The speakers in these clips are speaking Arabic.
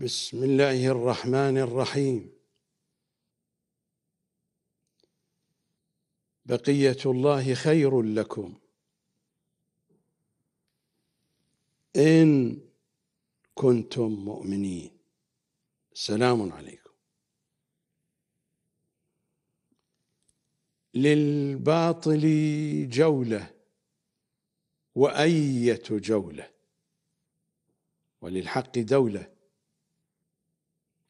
بسم الله الرحمن الرحيم بقية الله خير لكم إن كنتم مؤمنين سلام عليكم للباطل جولة وأية جولة وللحق دولة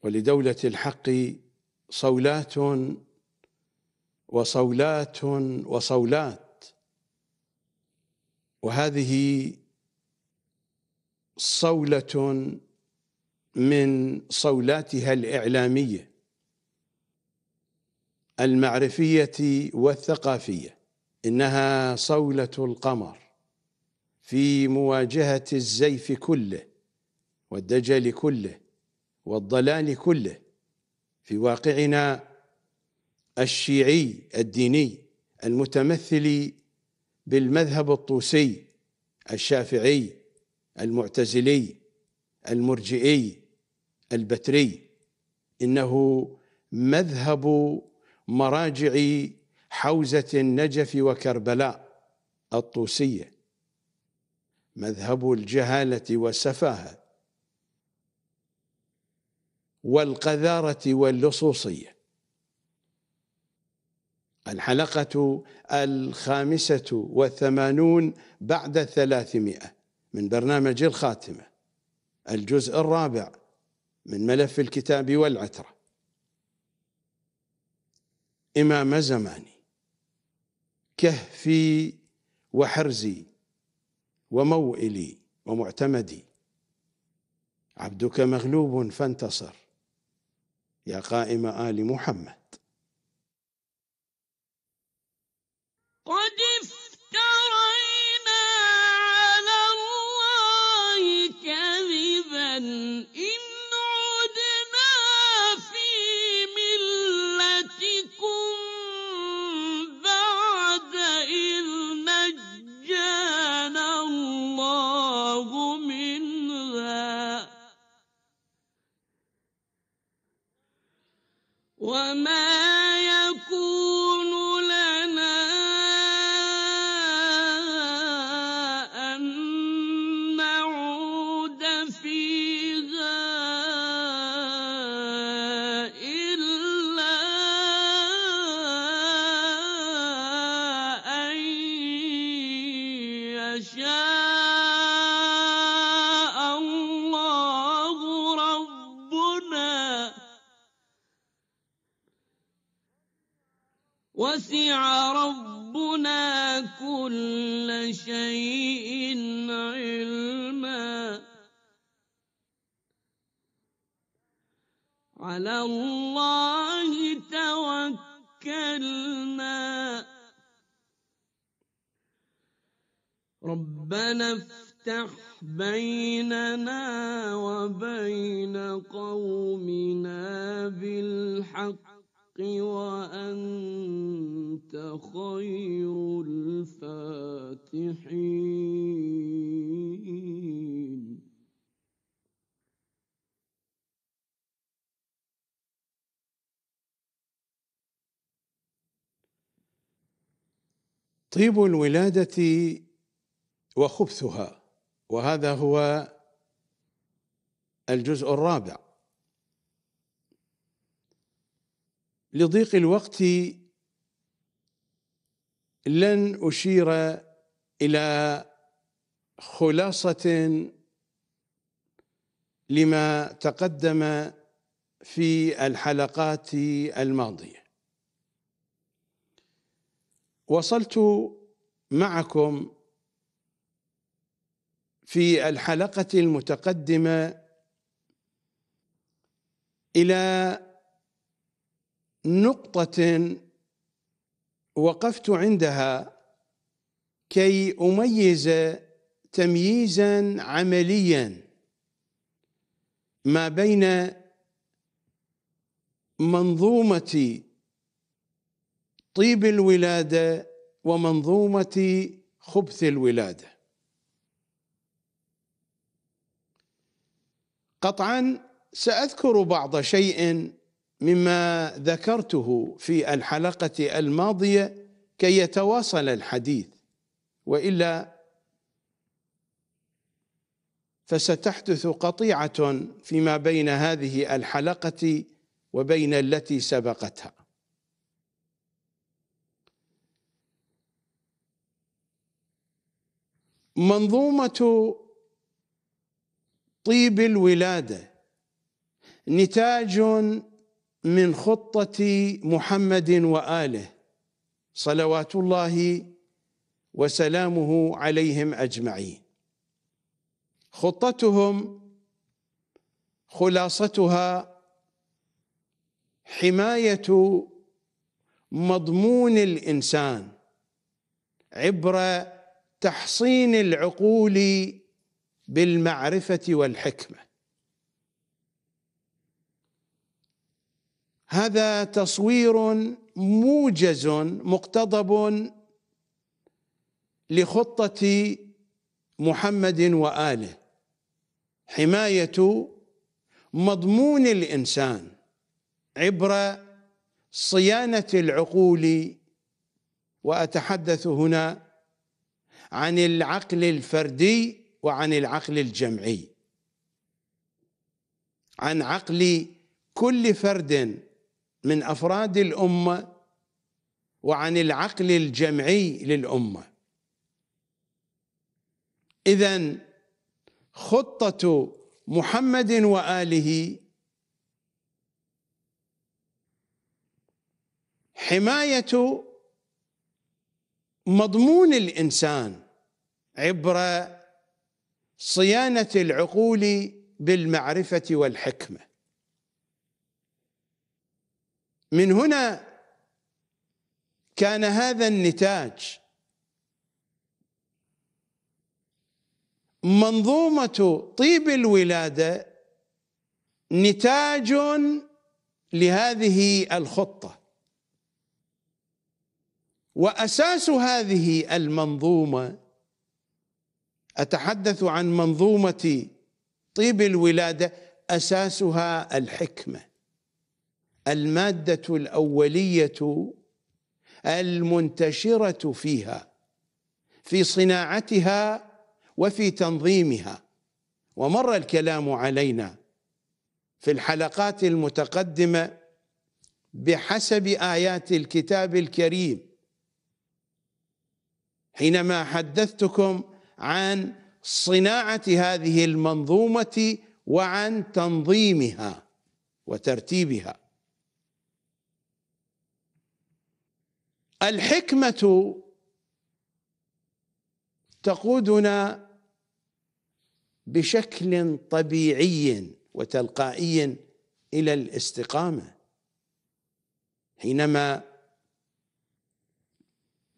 ولدولة الحق صولات وصولات وصولات وهذه صولة من صولاتها الإعلامية المعرفية والثقافية إنها صولة القمر في مواجهة الزيف كله والدجل كله والضلال كله في واقعنا الشيعي الديني المتمثل بالمذهب الطوسي الشافعي المعتزلي المرجئي البتري انه مذهب مراجع حوزه النجف وكربلاء الطوسيه مذهب الجهاله والسفاهه والقذارة واللصوصية الحلقة الخامسة والثمانون بعد الثلاثمائة من برنامج الخاتمة الجزء الرابع من ملف الكتاب والعترة إمام زماني كهفي وحرزي وموئلي ومعتمدي عبدك مغلوب فانتصر يا قائم آل محمد قد افترينا على الله كذبا شيء علما على الله توكلنا ربنا افتح بيننا وبين قومنا بالحق وأنت أنت خير الفاتحين طيب الولادة وخبثها وهذا هو الجزء الرابع لضيق الوقت لن أشير إلى خلاصة لما تقدم في الحلقات الماضية وصلت معكم في الحلقة المتقدمة إلى نقطة وقفت عندها كي أميز تمييزا عمليا ما بين منظومة طيب الولادة ومنظومة خبث الولادة قطعا سأذكر بعض شيء مما ذكرته في الحلقة الماضية كي يتواصل الحديث وإلا فستحدث قطيعة فيما بين هذه الحلقة وبين التي سبقتها منظومة طيب الولادة نتاج من خطة محمد وآله صلوات الله وسلامه عليهم أجمعين خطتهم خلاصتها حماية مضمون الإنسان عبر تحصين العقول بالمعرفة والحكمة هذا تصوير موجز مقتضب لخطه محمد واله حمايه مضمون الانسان عبر صيانه العقول واتحدث هنا عن العقل الفردي وعن العقل الجمعي عن عقل كل فرد من افراد الامه وعن العقل الجمعي للامه اذا خطه محمد واله حمايه مضمون الانسان عبر صيانه العقول بالمعرفه والحكمه من هنا كان هذا النتاج منظومة طيب الولادة نتاج لهذه الخطة وأساس هذه المنظومة أتحدث عن منظومة طيب الولادة أساسها الحكمة الماده الاوليه المنتشره فيها في صناعتها وفي تنظيمها ومر الكلام علينا في الحلقات المتقدمه بحسب ايات الكتاب الكريم حينما حدثتكم عن صناعه هذه المنظومه وعن تنظيمها وترتيبها الحكمة تقودنا بشكل طبيعي وتلقائي إلى الاستقامة حينما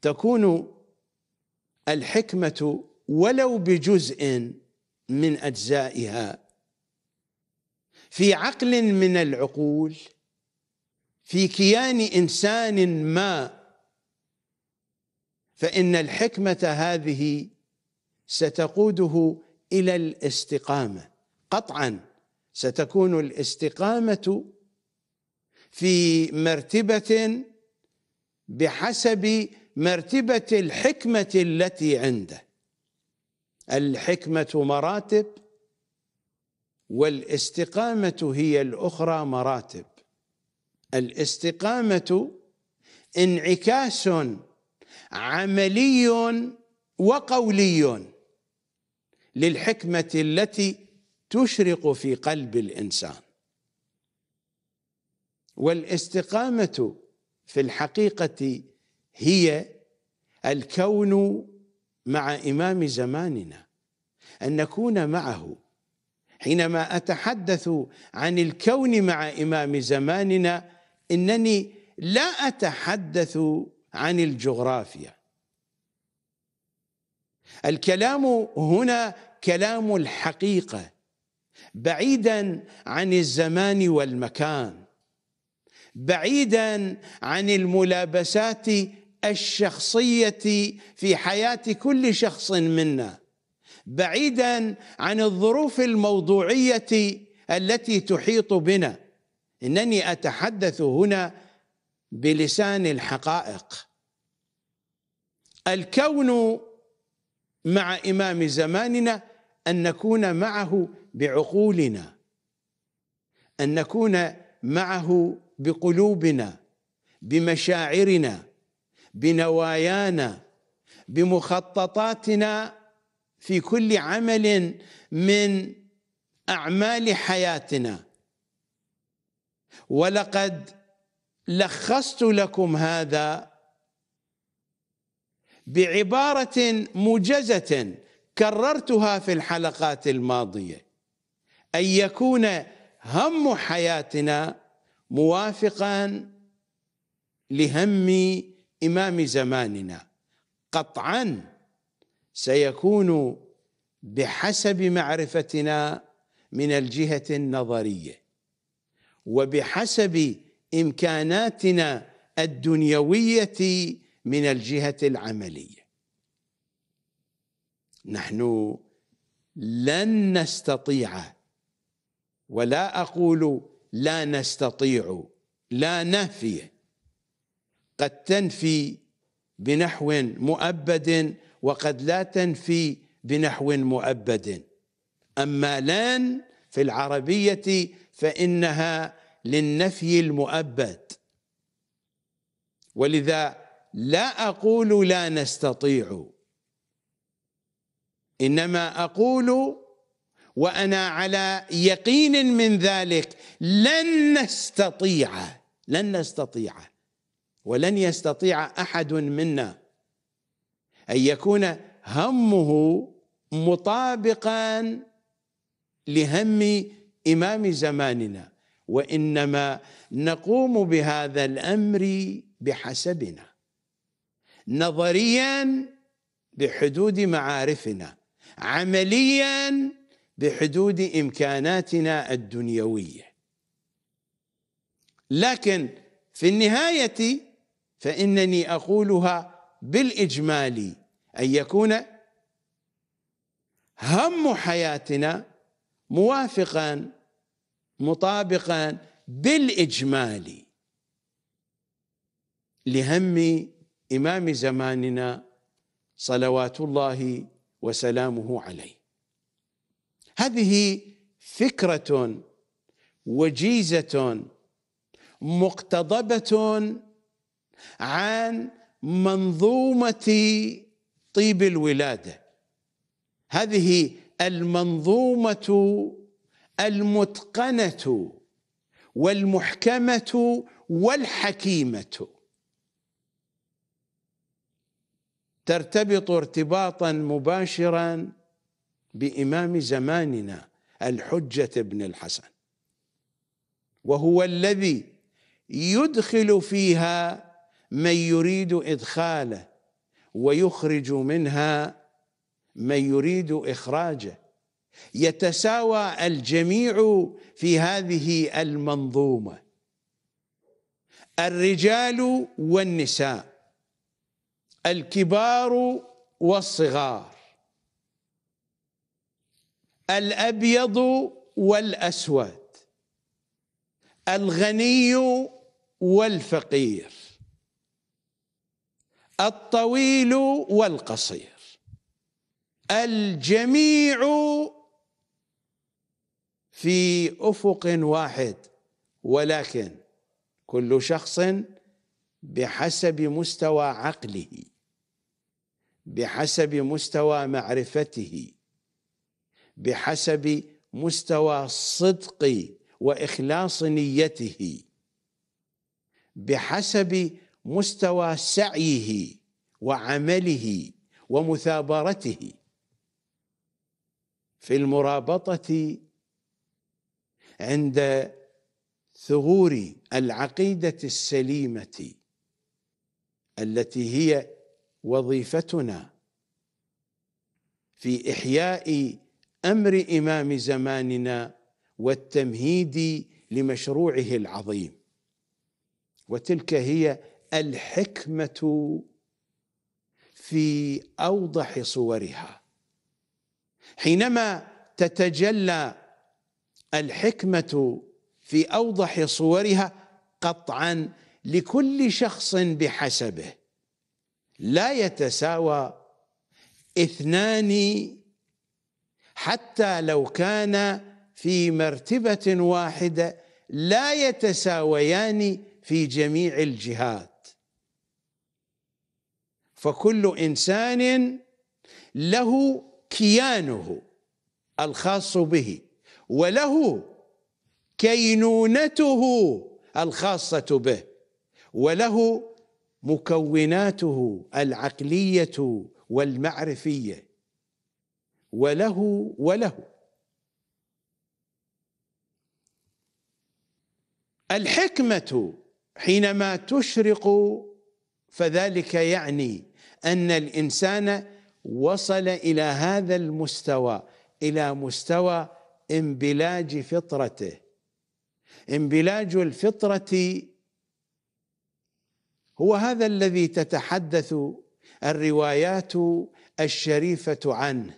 تكون الحكمة ولو بجزء من أجزائها في عقل من العقول في كيان إنسان ما فإن الحكمة هذه ستقوده إلى الاستقامة قطعا ستكون الاستقامة في مرتبة بحسب مرتبة الحكمة التي عنده الحكمة مراتب والاستقامة هي الأخرى مراتب الاستقامة انعكاس عملي وقولي للحكمه التي تشرق في قلب الانسان والاستقامه في الحقيقه هي الكون مع امام زماننا ان نكون معه حينما اتحدث عن الكون مع امام زماننا انني لا اتحدث عن الجغرافيا الكلام هنا كلام الحقيقه بعيدا عن الزمان والمكان بعيدا عن الملابسات الشخصيه في حياه كل شخص منا بعيدا عن الظروف الموضوعيه التي تحيط بنا انني اتحدث هنا بلسان الحقائق الكون مع إمام زماننا أن نكون معه بعقولنا أن نكون معه بقلوبنا بمشاعرنا بنوايانا بمخططاتنا في كل عمل من أعمال حياتنا ولقد لخصت لكم هذا بعبارة موجزة كررتها في الحلقات الماضية أن يكون هم حياتنا موافقا لهم إمام زماننا قطعا سيكون بحسب معرفتنا من الجهة النظرية وبحسب امكاناتنا الدنيويه من الجهه العمليه نحن لن نستطيع ولا اقول لا نستطيع لا نافيه قد تنفي بنحو مؤبد وقد لا تنفي بنحو مؤبد اما لن في العربيه فانها للنفي المؤبد ولذا لا أقول لا نستطيع إنما أقول وأنا على يقين من ذلك لن نستطيع لن نستطيع ولن يستطيع أحد منا أن يكون همه مطابقا لهم إمام زماننا وانما نقوم بهذا الامر بحسبنا نظريا بحدود معارفنا عمليا بحدود امكاناتنا الدنيويه لكن في النهايه فانني اقولها بالاجمال ان يكون هم حياتنا موافقا مطابقا بالاجمالي لهم امام زماننا صلوات الله وسلامه عليه هذه فكره وجيزه مقتضبه عن منظومه طيب الولاده هذه المنظومه المتقنه والمحكمه والحكيمه ترتبط ارتباطا مباشرا بامام زماننا الحجه بن الحسن وهو الذي يدخل فيها من يريد ادخاله ويخرج منها من يريد اخراجه يتساوى الجميع في هذه المنظومه الرجال والنساء الكبار والصغار الابيض والاسود الغني والفقير الطويل والقصير الجميع في افق واحد ولكن كل شخص بحسب مستوى عقله بحسب مستوى معرفته بحسب مستوى صدق واخلاص نيته بحسب مستوى سعيه وعمله ومثابرته في المرابطه عند ثغور العقيده السليمه التي هي وظيفتنا في احياء امر امام زماننا والتمهيد لمشروعه العظيم وتلك هي الحكمه في اوضح صورها حينما تتجلى الحكمه في اوضح صورها قطعا لكل شخص بحسبه لا يتساوى اثنان حتى لو كان في مرتبه واحده لا يتساويان في جميع الجهات فكل انسان له كيانه الخاص به وله كينونته الخاصه به وله مكوناته العقليه والمعرفيه وله وله الحكمه حينما تشرق فذلك يعني ان الانسان وصل الى هذا المستوى الى مستوى انبلاج فطرته انبلاج الفطره هو هذا الذي تتحدث الروايات الشريفه عنه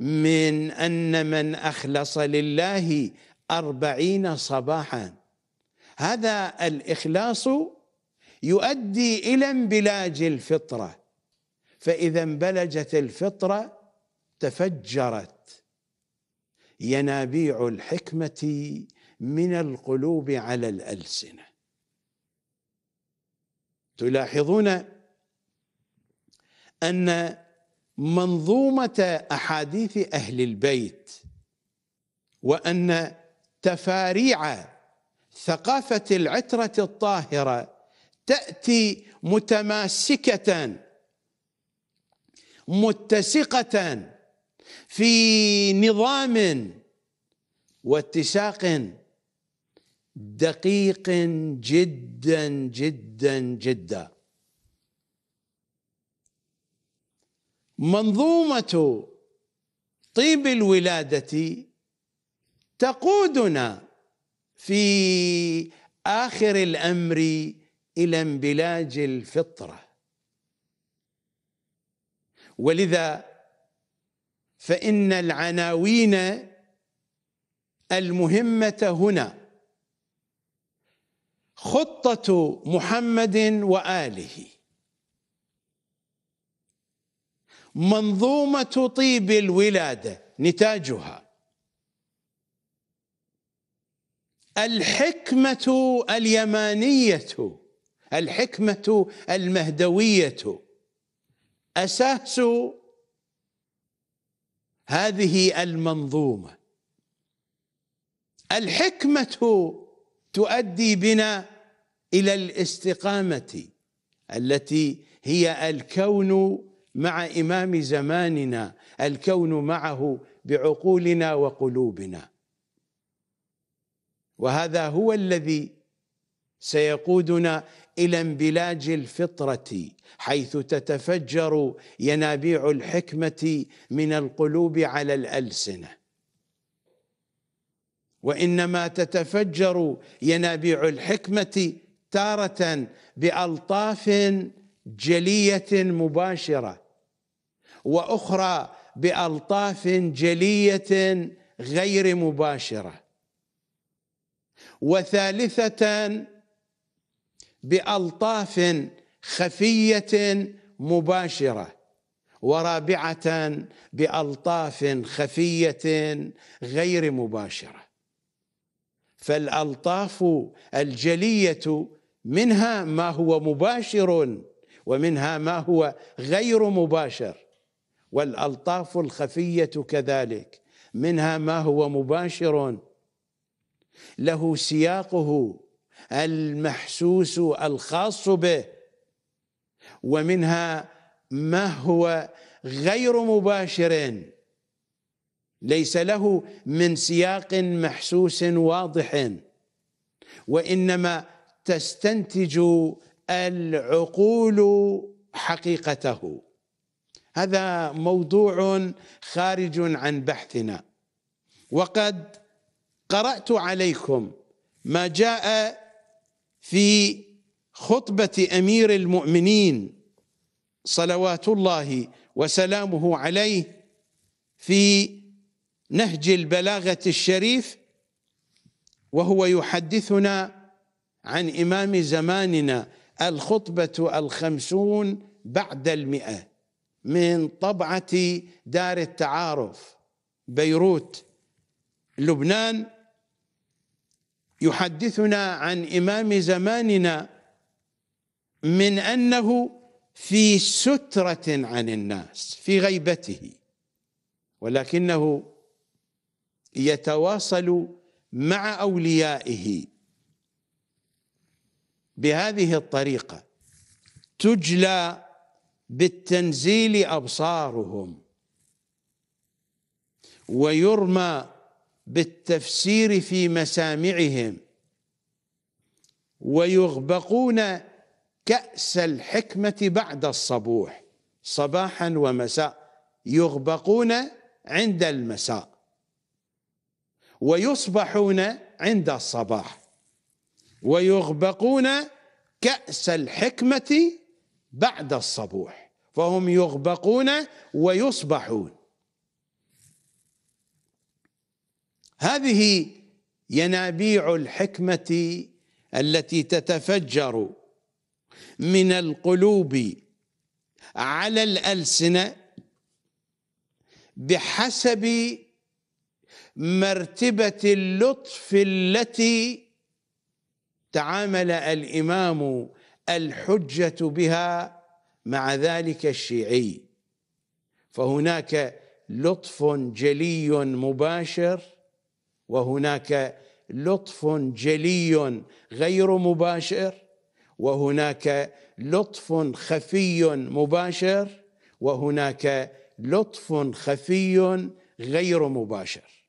من ان من اخلص لله أربعين صباحا هذا الإخلاص يؤدي إلى انبلاج الفطرة فإذا انبلجت الفطرة تفجرت ينابيع الحكمه من القلوب على الالسنه تلاحظون ان منظومه احاديث اهل البيت وان تفاريع ثقافه العتره الطاهره تاتي متماسكه متسقه في نظام واتساق دقيق جدا جدا جدا منظومه طيب الولاده تقودنا في اخر الامر الى انبلاج الفطره ولذا فإن العناوين المهمة هنا خطة محمد وآله منظومة طيب الولادة نتاجها الحكمة اليمانية الحكمة المهدوية أساس هذه المنظومه الحكمه تؤدي بنا الى الاستقامه التي هي الكون مع امام زماننا الكون معه بعقولنا وقلوبنا وهذا هو الذي سيقودنا الى انبلاج الفطره حيث تتفجر ينابيع الحكمه من القلوب على الالسنه وانما تتفجر ينابيع الحكمه تاره بالطاف جليه مباشره واخرى بالطاف جليه غير مباشره وثالثه بألطاف خفية مباشرة ورابعة بألطاف خفية غير مباشرة فالألطاف الجلية منها ما هو مباشر ومنها ما هو غير مباشر والألطاف الخفية كذلك منها ما هو مباشر له سياقه المحسوس الخاص به ومنها ما هو غير مباشر ليس له من سياق محسوس واضح وانما تستنتج العقول حقيقته هذا موضوع خارج عن بحثنا وقد قرات عليكم ما جاء في خطبه امير المؤمنين صلوات الله وسلامه عليه في نهج البلاغه الشريف وهو يحدثنا عن امام زماننا الخطبه الخمسون بعد المئه من طبعه دار التعارف بيروت لبنان يحدثنا عن إمام زماننا من أنه في سترة عن الناس في غيبته ولكنه يتواصل مع أوليائه بهذه الطريقة تجلى بالتنزيل أبصارهم ويرمى بالتفسير في مسامعهم ويغبقون كأس الحكمة بعد الصبوح صباحا ومساء يغبقون عند المساء ويصبحون عند الصباح ويغبقون كأس الحكمة بعد الصبوح فهم يغبقون ويصبحون هذه ينابيع الحكمه التي تتفجر من القلوب على الالسنه بحسب مرتبه اللطف التي تعامل الامام الحجه بها مع ذلك الشيعي فهناك لطف جلي مباشر وهناك لطف جلي غير مباشر وهناك لطف خفي مباشر وهناك لطف خفي غير مباشر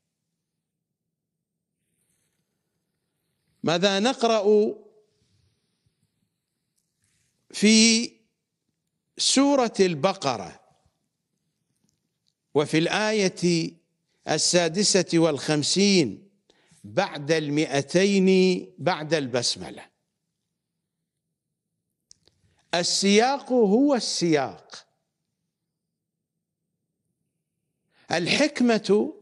ماذا نقرا في سوره البقره وفي الايه السادسة والخمسين بعد المئتين بعد البسملة السياق هو السياق الحكمة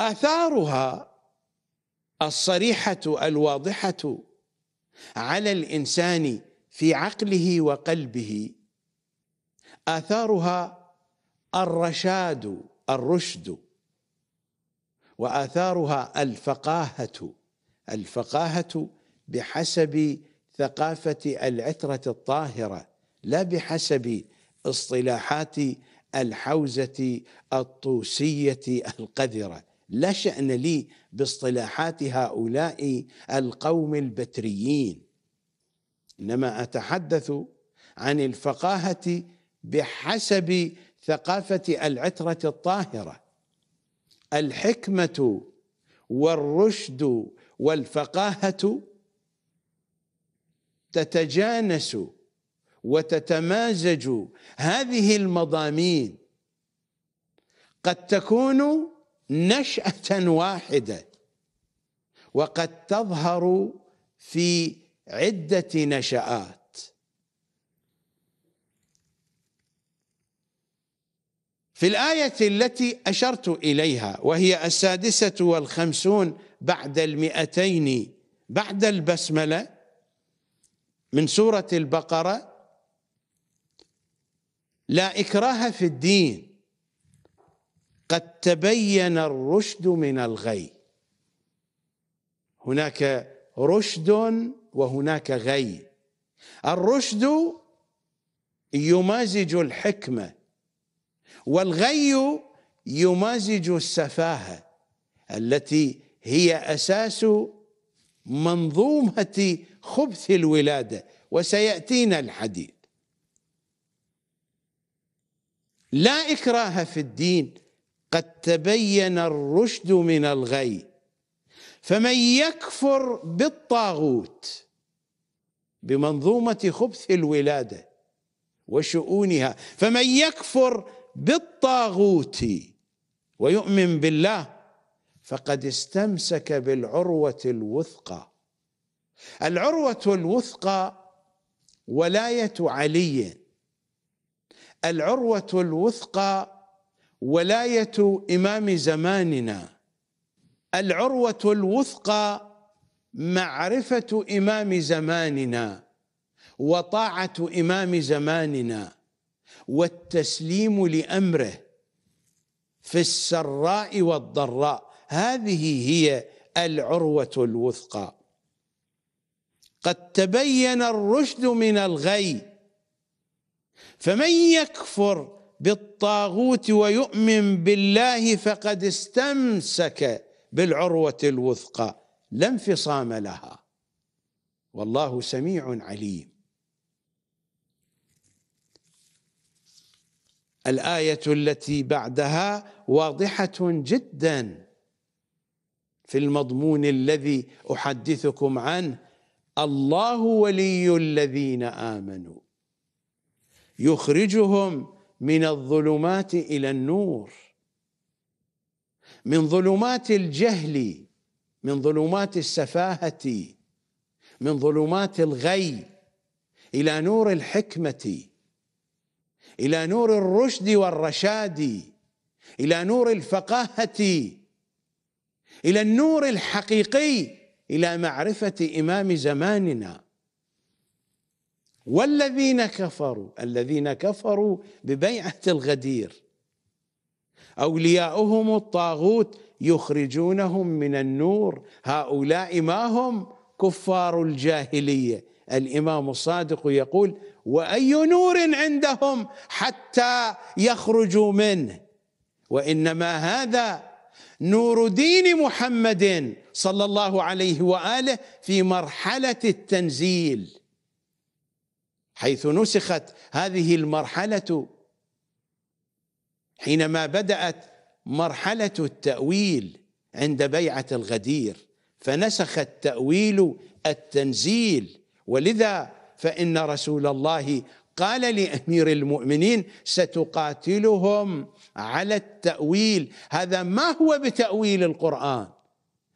آثارها الصريحة الواضحة على الإنسان في عقله وقلبه آثارها الرشاد الرشد وآثارها الفقاهة الفقاهة بحسب ثقافة العترة الطاهرة لا بحسب اصطلاحات الحوزة الطوسية القذرة لا شأن لي باصطلاحات هؤلاء القوم البتريين إنما أتحدث عن الفقاهة بحسب ثقافه العتره الطاهره الحكمه والرشد والفقاهه تتجانس وتتمازج هذه المضامين قد تكون نشاه واحده وقد تظهر في عده نشات في الآية التي أشرت إليها وهي السادسة والخمسون بعد المئتين بعد البسملة من سورة البقرة لا إكراه في الدين قد تبين الرشد من الغي هناك رشد وهناك غي الرشد يمازج الحكمه والغي يمازج السفاهه التي هي اساس منظومه خبث الولاده وسياتينا الحديث لا اكراه في الدين قد تبين الرشد من الغي فمن يكفر بالطاغوت بمنظومه خبث الولاده وشؤونها فمن يكفر بالطاغوت ويؤمن بالله فقد استمسك بالعروه الوثقى العروه الوثقى ولايه علي العروه الوثقى ولايه امام زماننا العروه الوثقى معرفه امام زماننا وطاعه امام زماننا والتسليم لامره في السراء والضراء هذه هي العروه الوثقى قد تبين الرشد من الغي فمن يكفر بالطاغوت ويؤمن بالله فقد استمسك بالعروه الوثقى لا انفصام لها والله سميع عليم الايه التي بعدها واضحه جدا في المضمون الذي احدثكم عنه الله ولي الذين امنوا يخرجهم من الظلمات الى النور من ظلمات الجهل من ظلمات السفاهه من ظلمات الغي الى نور الحكمه إلى نور الرشد والرشاد إلى نور الفقاهة إلى النور الحقيقي إلى معرفة إمام زماننا والذين كفروا الذين كفروا ببيعة الغدير أولياؤهم الطاغوت يخرجونهم من النور هؤلاء ما هم كفار الجاهلية الامام الصادق يقول واي نور عندهم حتى يخرجوا منه وانما هذا نور دين محمد صلى الله عليه واله في مرحله التنزيل حيث نسخت هذه المرحله حينما بدات مرحله التاويل عند بيعه الغدير فنسخ التاويل التنزيل ولذا فإن رسول الله قال لأمير المؤمنين ستقاتلهم على التأويل هذا ما هو بتأويل القرآن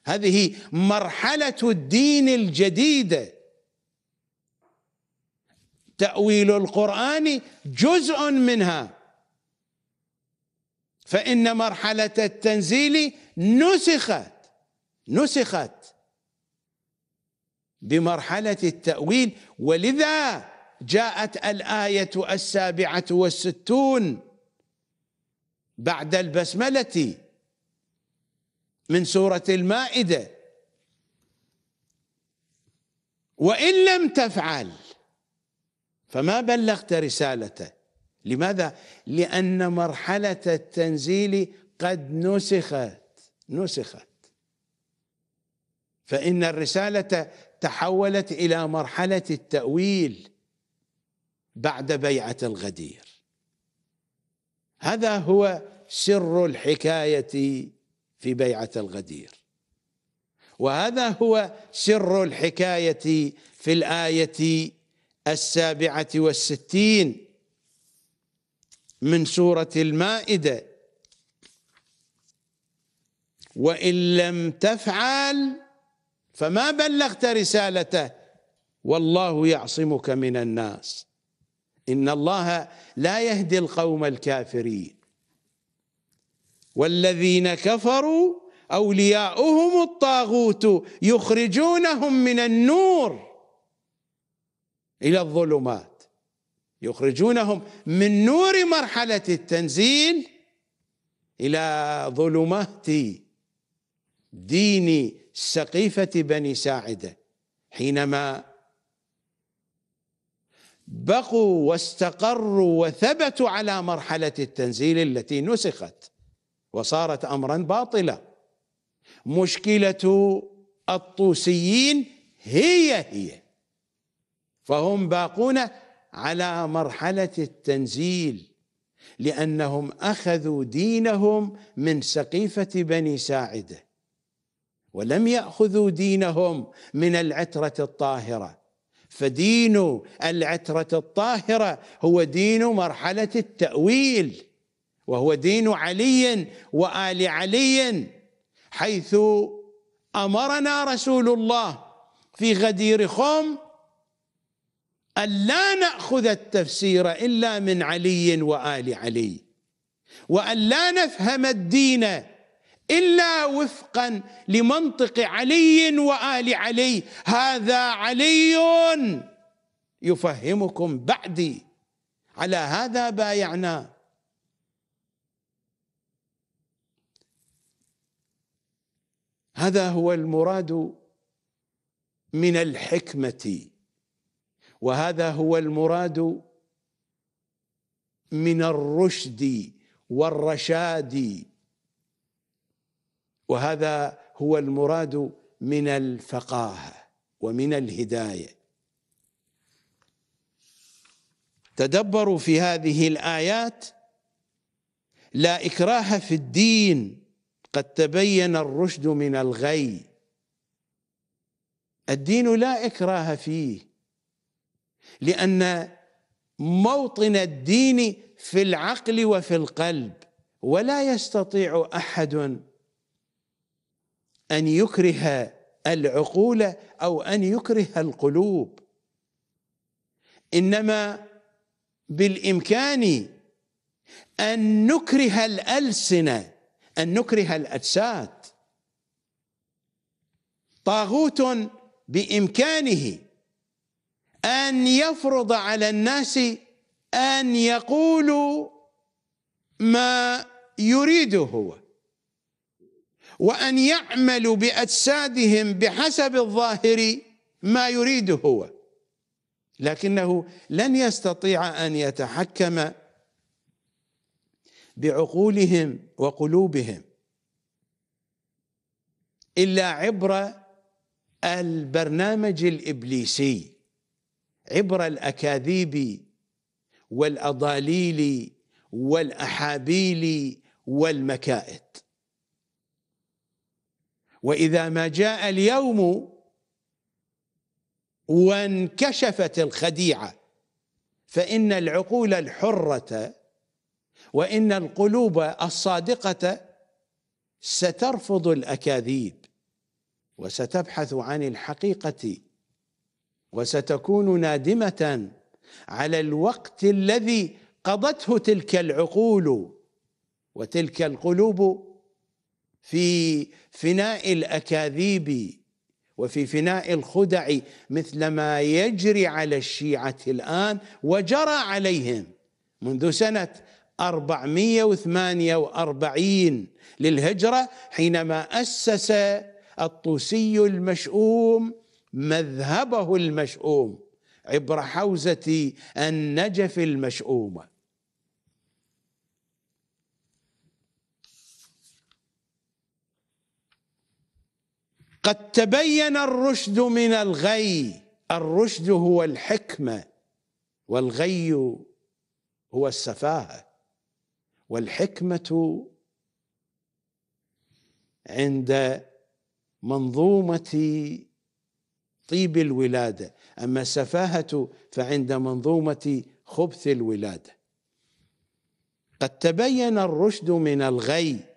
هذه مرحلة الدين الجديدة تأويل القرآن جزء منها فإن مرحلة التنزيل نسخت نسخت بمرحلة التأويل ولذا جاءت الآية السابعة والستون بعد البسملة من سورة المائدة وإن لم تفعل فما بلغت رسالته لماذا؟ لأن مرحلة التنزيل قد نسخت نسخت فإن الرسالة تحولت الى مرحله التاويل بعد بيعه الغدير هذا هو سر الحكايه في بيعه الغدير وهذا هو سر الحكايه في الايه السابعه والستين من سوره المائده وان لم تفعل فما بلغت رسالته والله يعصمك من الناس إن الله لا يهدي القوم الكافرين والذين كفروا أولياؤهم الطاغوت يخرجونهم من النور إلى الظلمات يخرجونهم من نور مرحلة التنزيل إلى ظلمات ديني سقيفة بني ساعدة حينما بقوا واستقروا وثبتوا على مرحلة التنزيل التي نسخت وصارت أمرا باطلا مشكلة الطوسيين هي هي فهم باقون على مرحلة التنزيل لأنهم أخذوا دينهم من سقيفة بني ساعده ولم ياخذوا دينهم من العتره الطاهره فدين العتره الطاهره هو دين مرحله التاويل وهو دين علي وال علي حيث امرنا رسول الله في غدير خم أن لا ناخذ التفسير الا من علي وال علي وأن لا نفهم الدين الا وفقا لمنطق علي وال علي هذا علي يفهمكم بعدي على هذا بايعنا هذا هو المراد من الحكمه وهذا هو المراد من الرشد والرشاد وهذا هو المراد من الفقاهه ومن الهدايه تدبروا في هذه الايات لا اكراه في الدين قد تبين الرشد من الغي الدين لا اكراه فيه لان موطن الدين في العقل وفي القلب ولا يستطيع احد ان يكره العقول او ان يكره القلوب انما بالامكان ان نكره الالسنه ان نكره الاجساد طاغوت بامكانه ان يفرض على الناس ان يقولوا ما يريد هو وأن يعملوا بأجسادهم بحسب الظاهر ما يريده هو لكنه لن يستطيع أن يتحكم بعقولهم وقلوبهم إلا عبر البرنامج الإبليسي عبر الأكاذيب والأضاليل والأحابيل والمكائد واذا ما جاء اليوم وانكشفت الخديعه فان العقول الحره وان القلوب الصادقه سترفض الاكاذيب وستبحث عن الحقيقه وستكون نادمه على الوقت الذي قضته تلك العقول وتلك القلوب في فناء الاكاذيب وفي فناء الخدع مثل ما يجري على الشيعه الان وجرى عليهم منذ سنه 448 للهجره حينما اسس الطوسي المشؤوم مذهبه المشؤوم عبر حوزه النجف المشؤومه قد تبين الرشد من الغي الرشد هو الحكمه والغي هو السفاهه والحكمه عند منظومه طيب الولاده اما السفاهه فعند منظومه خبث الولاده قد تبين الرشد من الغي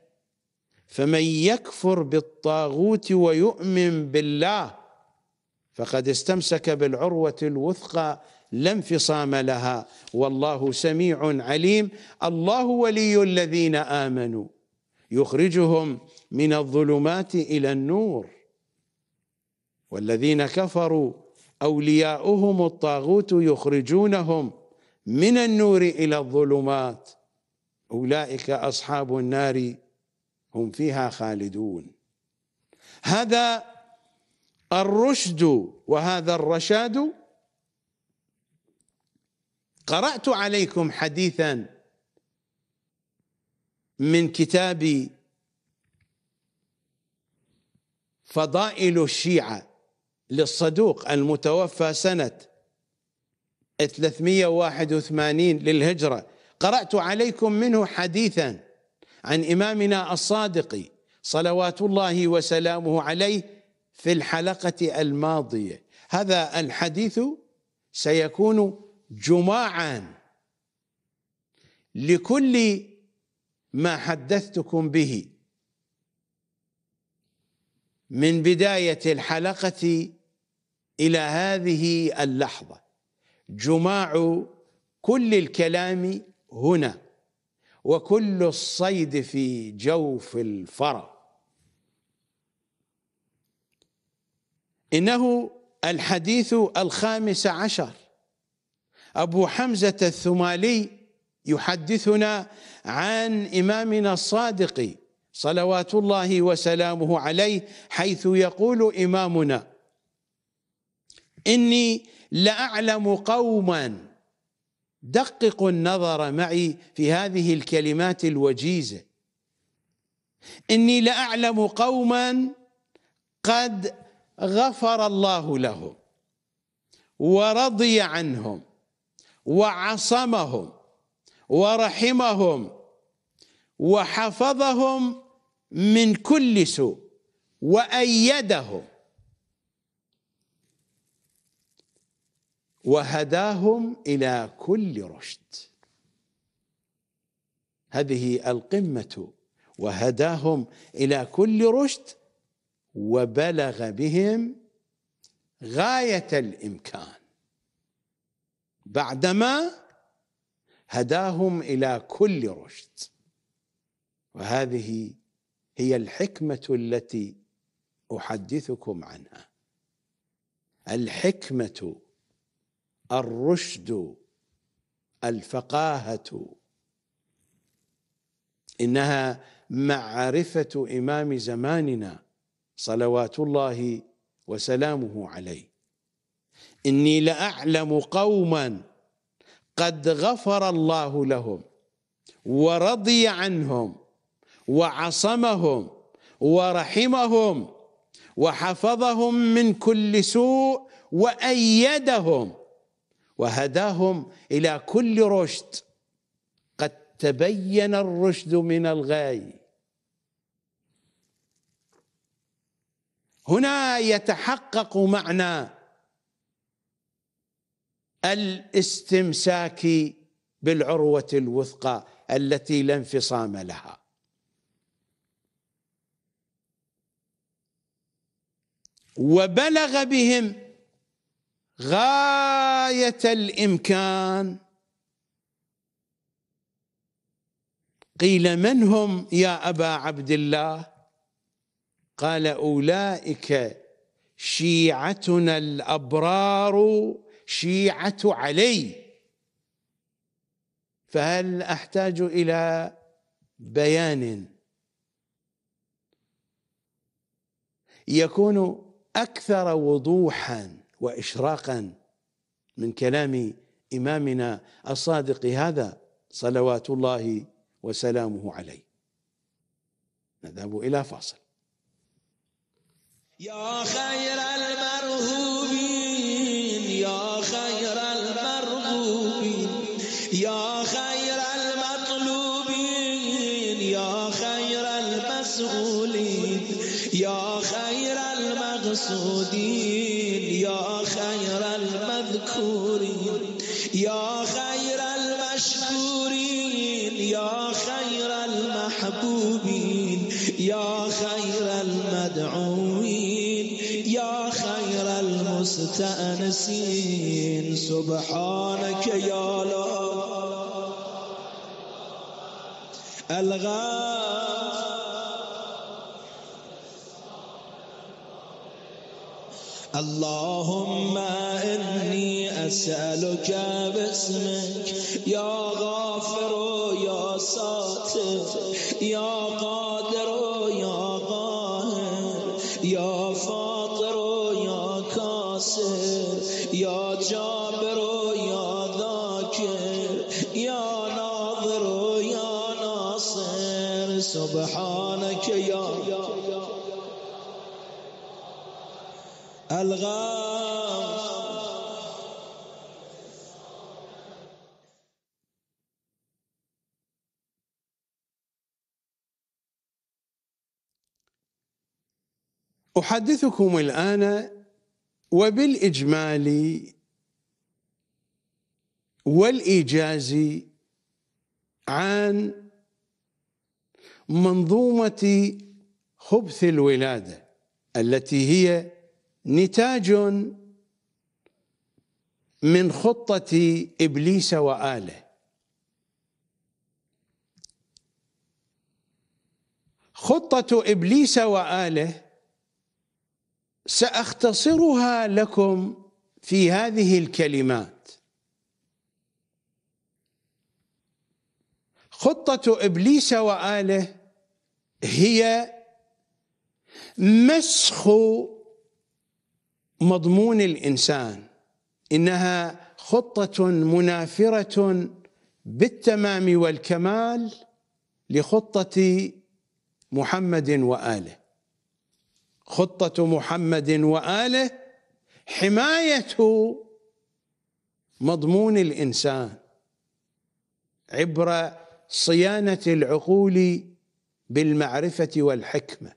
فمن يكفر بالطاغوت ويؤمن بالله فقد استمسك بالعروه الوثقى لا انفصام لها والله سميع عليم الله ولي الذين امنوا يخرجهم من الظلمات الى النور والذين كفروا اولياؤهم الطاغوت يخرجونهم من النور الى الظلمات اولئك اصحاب النار هم فيها خالدون هذا الرشد وهذا الرشاد قرات عليكم حديثا من كتاب فضائل الشيعه للصدوق المتوفى سنه 381 للهجره قرات عليكم منه حديثا عن إمامنا الصادق صلوات الله وسلامه عليه في الحلقة الماضية هذا الحديث سيكون جماعا لكل ما حدثتكم به من بداية الحلقة إلى هذه اللحظة جماع كل الكلام هنا وكل الصيد في جوف الفرع إنه الحديث الخامس عشر أبو حمزة الثمالي يحدثنا عن إمامنا الصادق صلوات الله وسلامه عليه حيث يقول إمامنا إني لأعلم قوما دققوا النظر معي في هذه الكلمات الوجيزه اني لاعلم قوما قد غفر الله لهم ورضي عنهم وعصمهم ورحمهم وحفظهم من كل سوء وايدهم وهداهم إلى كل رشد هذه القمة وهداهم إلى كل رشد وبلغ بهم غاية الإمكان بعدما هداهم إلى كل رشد وهذه هي الحكمة التي أحدثكم عنها الحكمة الرشد الفقاهه انها معرفه امام زماننا صلوات الله وسلامه عليه اني لاعلم قوما قد غفر الله لهم ورضي عنهم وعصمهم ورحمهم وحفظهم من كل سوء وايدهم وهداهم الى كل رشد قد تبين الرشد من الغي هنا يتحقق معنى الاستمساك بالعروه الوثقى التي لا انفصام لها وبلغ بهم غايه الامكان قيل من هم يا ابا عبد الله قال اولئك شيعتنا الابرار شيعه علي فهل احتاج الى بيان يكون اكثر وضوحا واشراقا من كلام امامنا الصادق هذا صلوات الله وسلامه عليه نذهب الى فاصل يا خير المرهوبين يا خير المرهوبين يا خير المطلوبين يا خير المسؤولين يا خير المقصودين فخورهم يا خير المشكورين يا خير المحبوبين يا خير المدعوين يا خير المستأنسين سبحانك يا الله اللهم إني نسألک باسمک یا غافر یا ساتر یا غافر احدثكم الان وبالاجمال والايجاز عن منظومه خبث الولاده التي هي نتاج من خطه ابليس واله خطه ابليس واله ساختصرها لكم في هذه الكلمات خطه ابليس واله هي مسخ مضمون الانسان انها خطه منافره بالتمام والكمال لخطه محمد واله خطة محمد وآله حماية مضمون الإنسان عبر صيانة العقول بالمعرفة والحكمة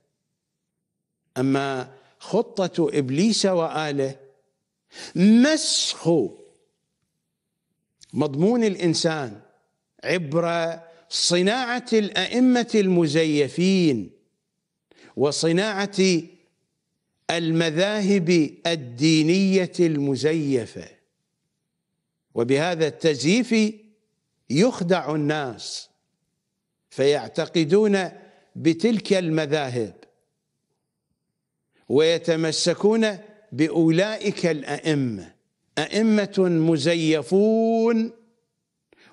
أما خطة إبليس وآله مسخ مضمون الإنسان عبر صناعة الأئمة المزيفين وصناعة المذاهب الدينية المزيفة وبهذا التزييف يخدع الناس فيعتقدون بتلك المذاهب ويتمسكون بأولئك الأئمة أئمة مزيفون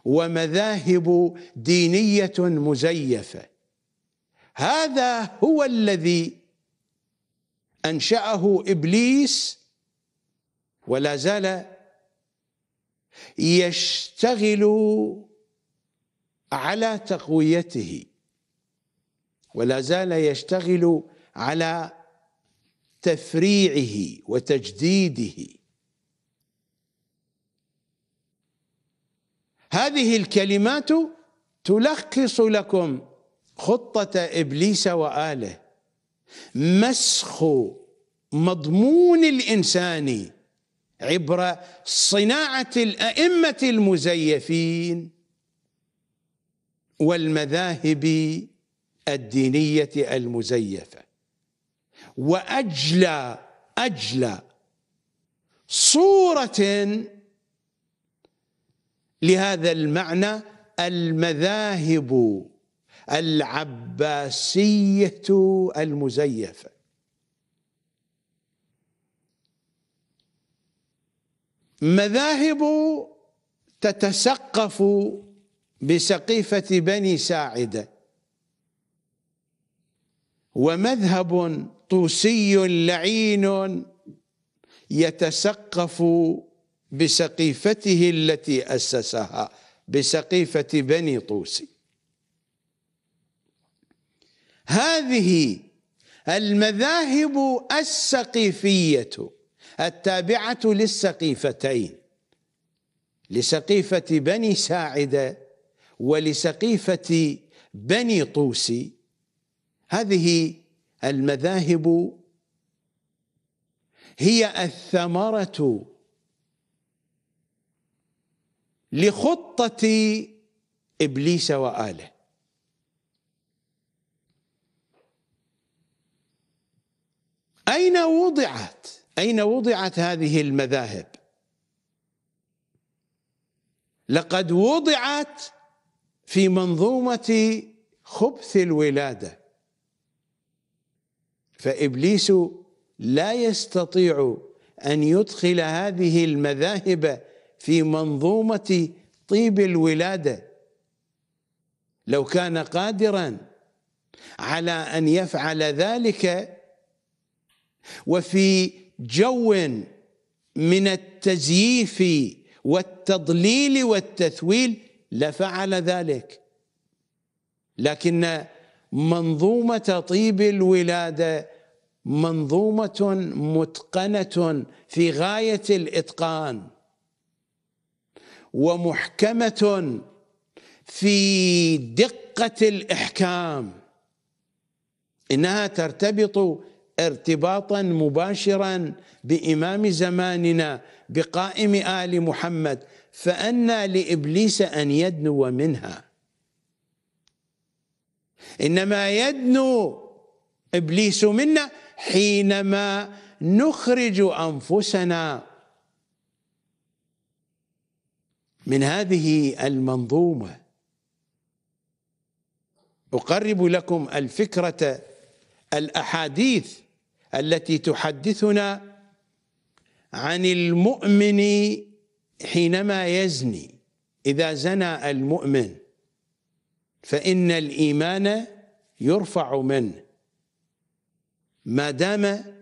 ومذاهب دينية مزيفة هذا هو الذي انشاه ابليس ولا زال يشتغل على تقويته ولا زال يشتغل على تفريعه وتجديده هذه الكلمات تلخص لكم خطه ابليس واله مسخ مضمون الانسان عبر صناعه الائمه المزيفين والمذاهب الدينيه المزيفه واجلى اجلى صوره لهذا المعنى المذاهب العباسيه المزيفه مذاهب تتسقف بسقيفه بني ساعده ومذهب طوسي لعين يتسقف بسقيفته التي اسسها بسقيفه بني طوسي هذه المذاهب السقيفية التابعة للسقيفتين لسقيفة بني ساعدة ولسقيفة بني طوسي هذه المذاهب هي الثمرة لخطة إبليس وآله أين وضعت أين وضعت هذه المذاهب لقد وضعت في منظومة خبث الولادة فإبليس لا يستطيع أن يدخل هذه المذاهب في منظومة طيب الولادة لو كان قادرا على أن يفعل ذلك وفي جو من التزييف والتضليل والتثويل لفعل ذلك لكن منظومه طيب الولاده منظومه متقنه في غايه الاتقان ومحكمه في دقه الاحكام انها ترتبط ارتباطا مباشرا بامام زماننا بقائم ال محمد فانى لابليس ان يدنو منها انما يدنو ابليس منا حينما نخرج انفسنا من هذه المنظومه اقرب لكم الفكره الاحاديث التي تحدثنا عن المؤمن حينما يزني إذا زنى المؤمن فإن الإيمان يرفع منه ما دام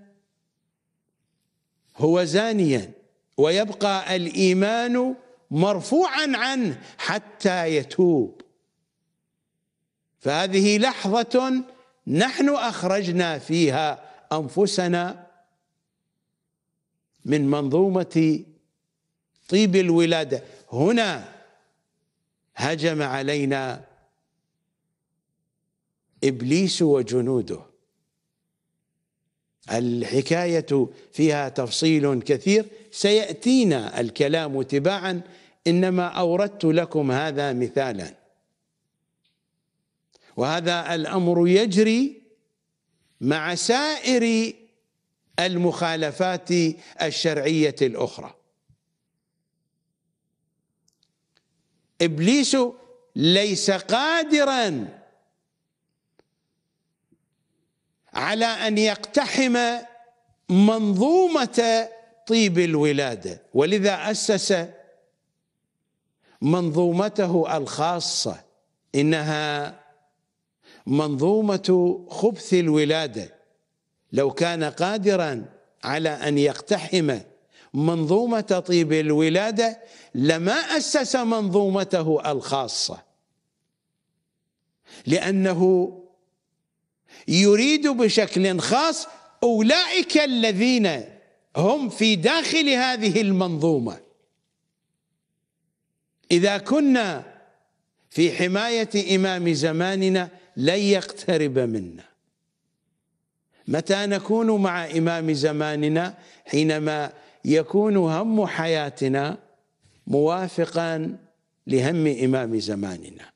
هو زانيا ويبقى الإيمان مرفوعا عنه حتى يتوب فهذه لحظة نحن أخرجنا فيها انفسنا من منظومه طيب الولاده هنا هجم علينا ابليس وجنوده الحكايه فيها تفصيل كثير سياتينا الكلام تباعا انما اوردت لكم هذا مثالا وهذا الامر يجري مع سائر المخالفات الشرعيه الاخرى ابليس ليس قادرا على ان يقتحم منظومه طيب الولاده ولذا اسس منظومته الخاصه انها منظومه خبث الولاده لو كان قادرا على ان يقتحم منظومه طيب الولاده لما اسس منظومته الخاصه لانه يريد بشكل خاص اولئك الذين هم في داخل هذه المنظومه اذا كنا في حمايه امام زماننا لن يقترب منا متى نكون مع إمام زماننا حينما يكون هم حياتنا موافقا لهم إمام زماننا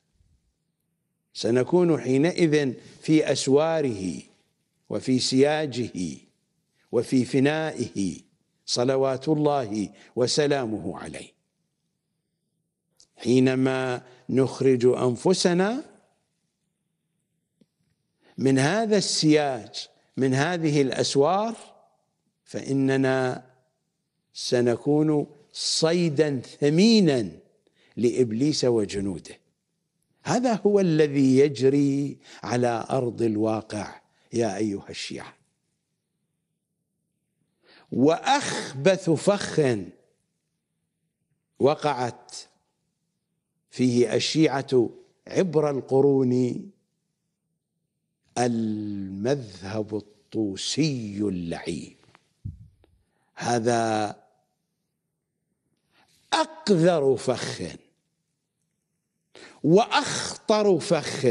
سنكون حينئذ في أسواره وفي سياجه وفي فنائه صلوات الله وسلامه عليه حينما نخرج أنفسنا من هذا السياج من هذه الاسوار فاننا سنكون صيدا ثمينا لابليس وجنوده هذا هو الذي يجري على ارض الواقع يا ايها الشيعه واخبث فخ وقعت فيه الشيعه عبر القرون المذهب الطوسي اللعين هذا أقذر فخ وأخطر فخ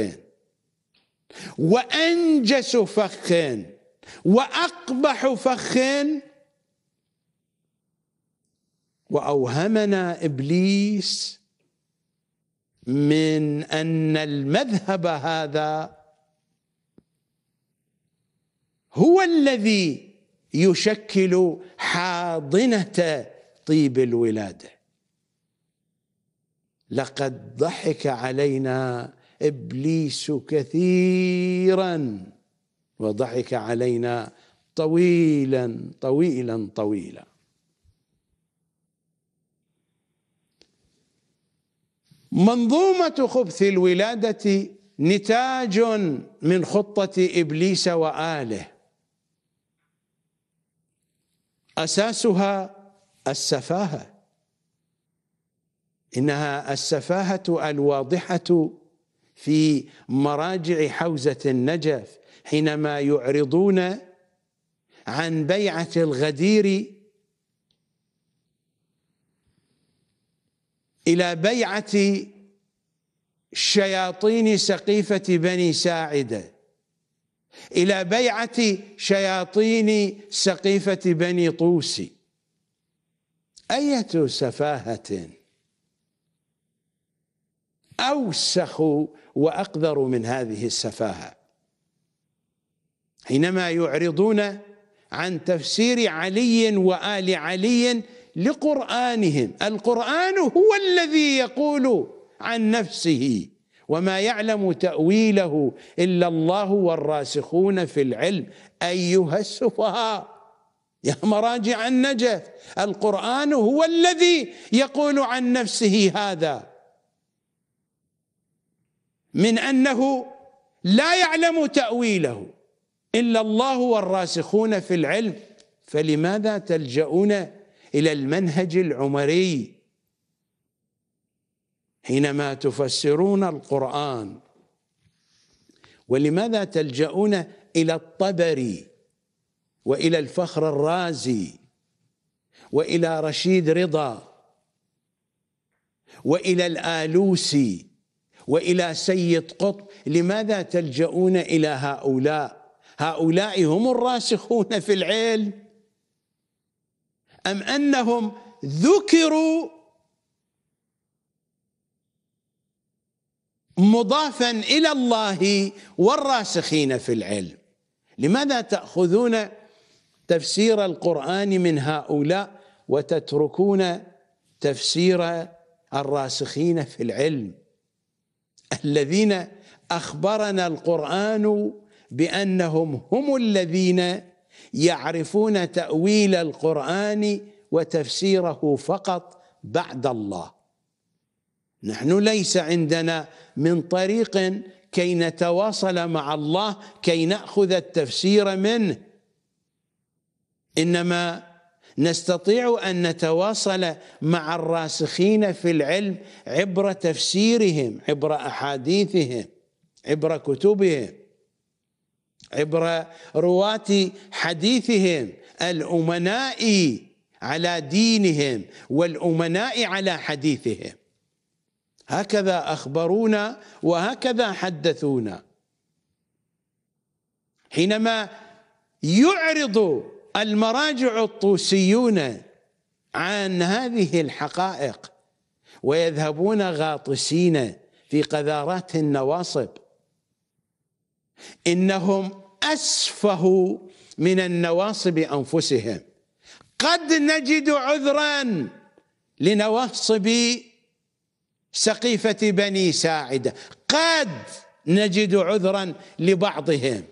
وأنجس فخ وأقبح فخ وأوهمنا إبليس من أن المذهب هذا هو الذي يشكل حاضنه طيب الولاده لقد ضحك علينا ابليس كثيرا وضحك علينا طويلا طويلا طويلا منظومه خبث الولاده نتاج من خطه ابليس واله اساسها السفاهه انها السفاهه الواضحه في مراجع حوزه النجف حينما يعرضون عن بيعه الغدير الى بيعه شياطين سقيفه بني ساعده إلى بيعة شياطين سقيفة بني طوسي أية سفاهة أوسخ وأقذر من هذه السفاهة حينما يعرضون عن تفسير علي وآل علي لقرآنهم القرآن هو الذي يقول عن نفسه وما يعلم تاويله الا الله والراسخون في العلم ايها السفهاء يا مراجع النجف القران هو الذي يقول عن نفسه هذا من انه لا يعلم تاويله الا الله والراسخون في العلم فلماذا تلجؤون الى المنهج العمري حينما تفسرون القرآن ولماذا تلجؤون إلى الطبري وإلى الفخر الرازي وإلى رشيد رضا وإلى الآلوسي وإلى سيد قطب لماذا تلجؤون إلى هؤلاء هؤلاء هم الراسخون في العلم أم أنهم ذكروا مضافا إلى الله والراسخين في العلم لماذا تأخذون تفسير القرآن من هؤلاء وتتركون تفسير الراسخين في العلم الذين أخبرنا القرآن بأنهم هم الذين يعرفون تأويل القرآن وتفسيره فقط بعد الله نحن ليس عندنا من طريق كي نتواصل مع الله كي ناخذ التفسير منه انما نستطيع ان نتواصل مع الراسخين في العلم عبر تفسيرهم عبر احاديثهم عبر كتبهم عبر رواه حديثهم الامناء على دينهم والامناء على حديثهم هكذا أخبرونا وهكذا حدثونا حينما يعرض المراجع الطوسيون عن هذه الحقائق ويذهبون غاطسين في قذارات النواصب انهم اسفه من النواصب انفسهم قد نجد عذرا لنواصب سقيفة بني ساعدة قد نجد عذرا لبعضهم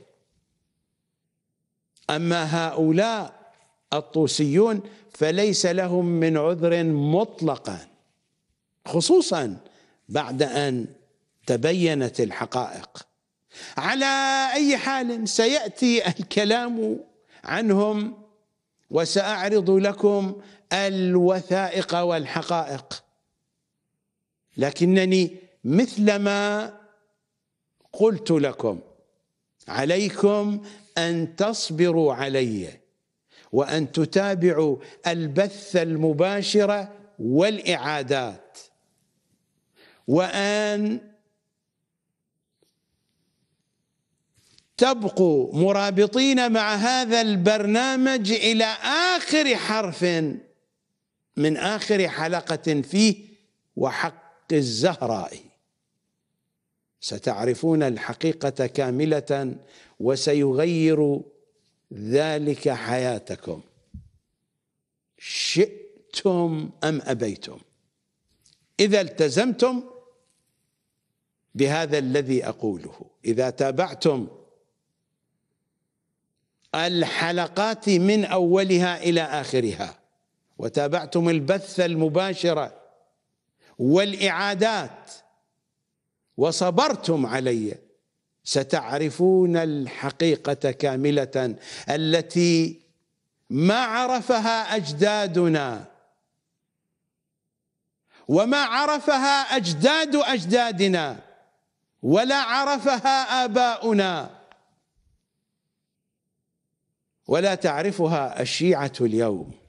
أما هؤلاء الطوسيون فليس لهم من عذر مطلقا خصوصا بعد أن تبينت الحقائق على أي حال سيأتي الكلام عنهم وسأعرض لكم الوثائق والحقائق لكنني مثلما قلت لكم عليكم ان تصبروا علي وان تتابعوا البث المباشره والاعادات وان تبقوا مرابطين مع هذا البرنامج الى اخر حرف من اخر حلقه فيه وحق حق الزهراء ستعرفون الحقيقة كاملة وسيغير ذلك حياتكم شئتم أم أبيتم إذا التزمتم بهذا الذي أقوله إذا تابعتم الحلقات من أولها إلى آخرها وتابعتم البث المباشر والاعادات وصبرتم علي ستعرفون الحقيقه كامله التي ما عرفها اجدادنا وما عرفها اجداد اجدادنا ولا عرفها اباؤنا ولا تعرفها الشيعه اليوم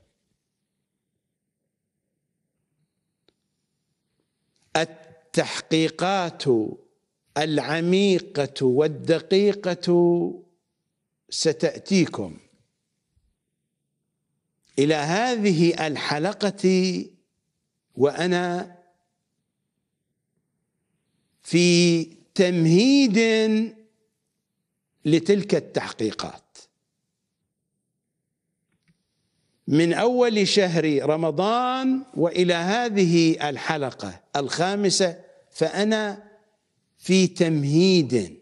التحقيقات العميقه والدقيقه ستاتيكم الى هذه الحلقه وانا في تمهيد لتلك التحقيقات من اول شهر رمضان والى هذه الحلقه الخامسه فانا في تمهيد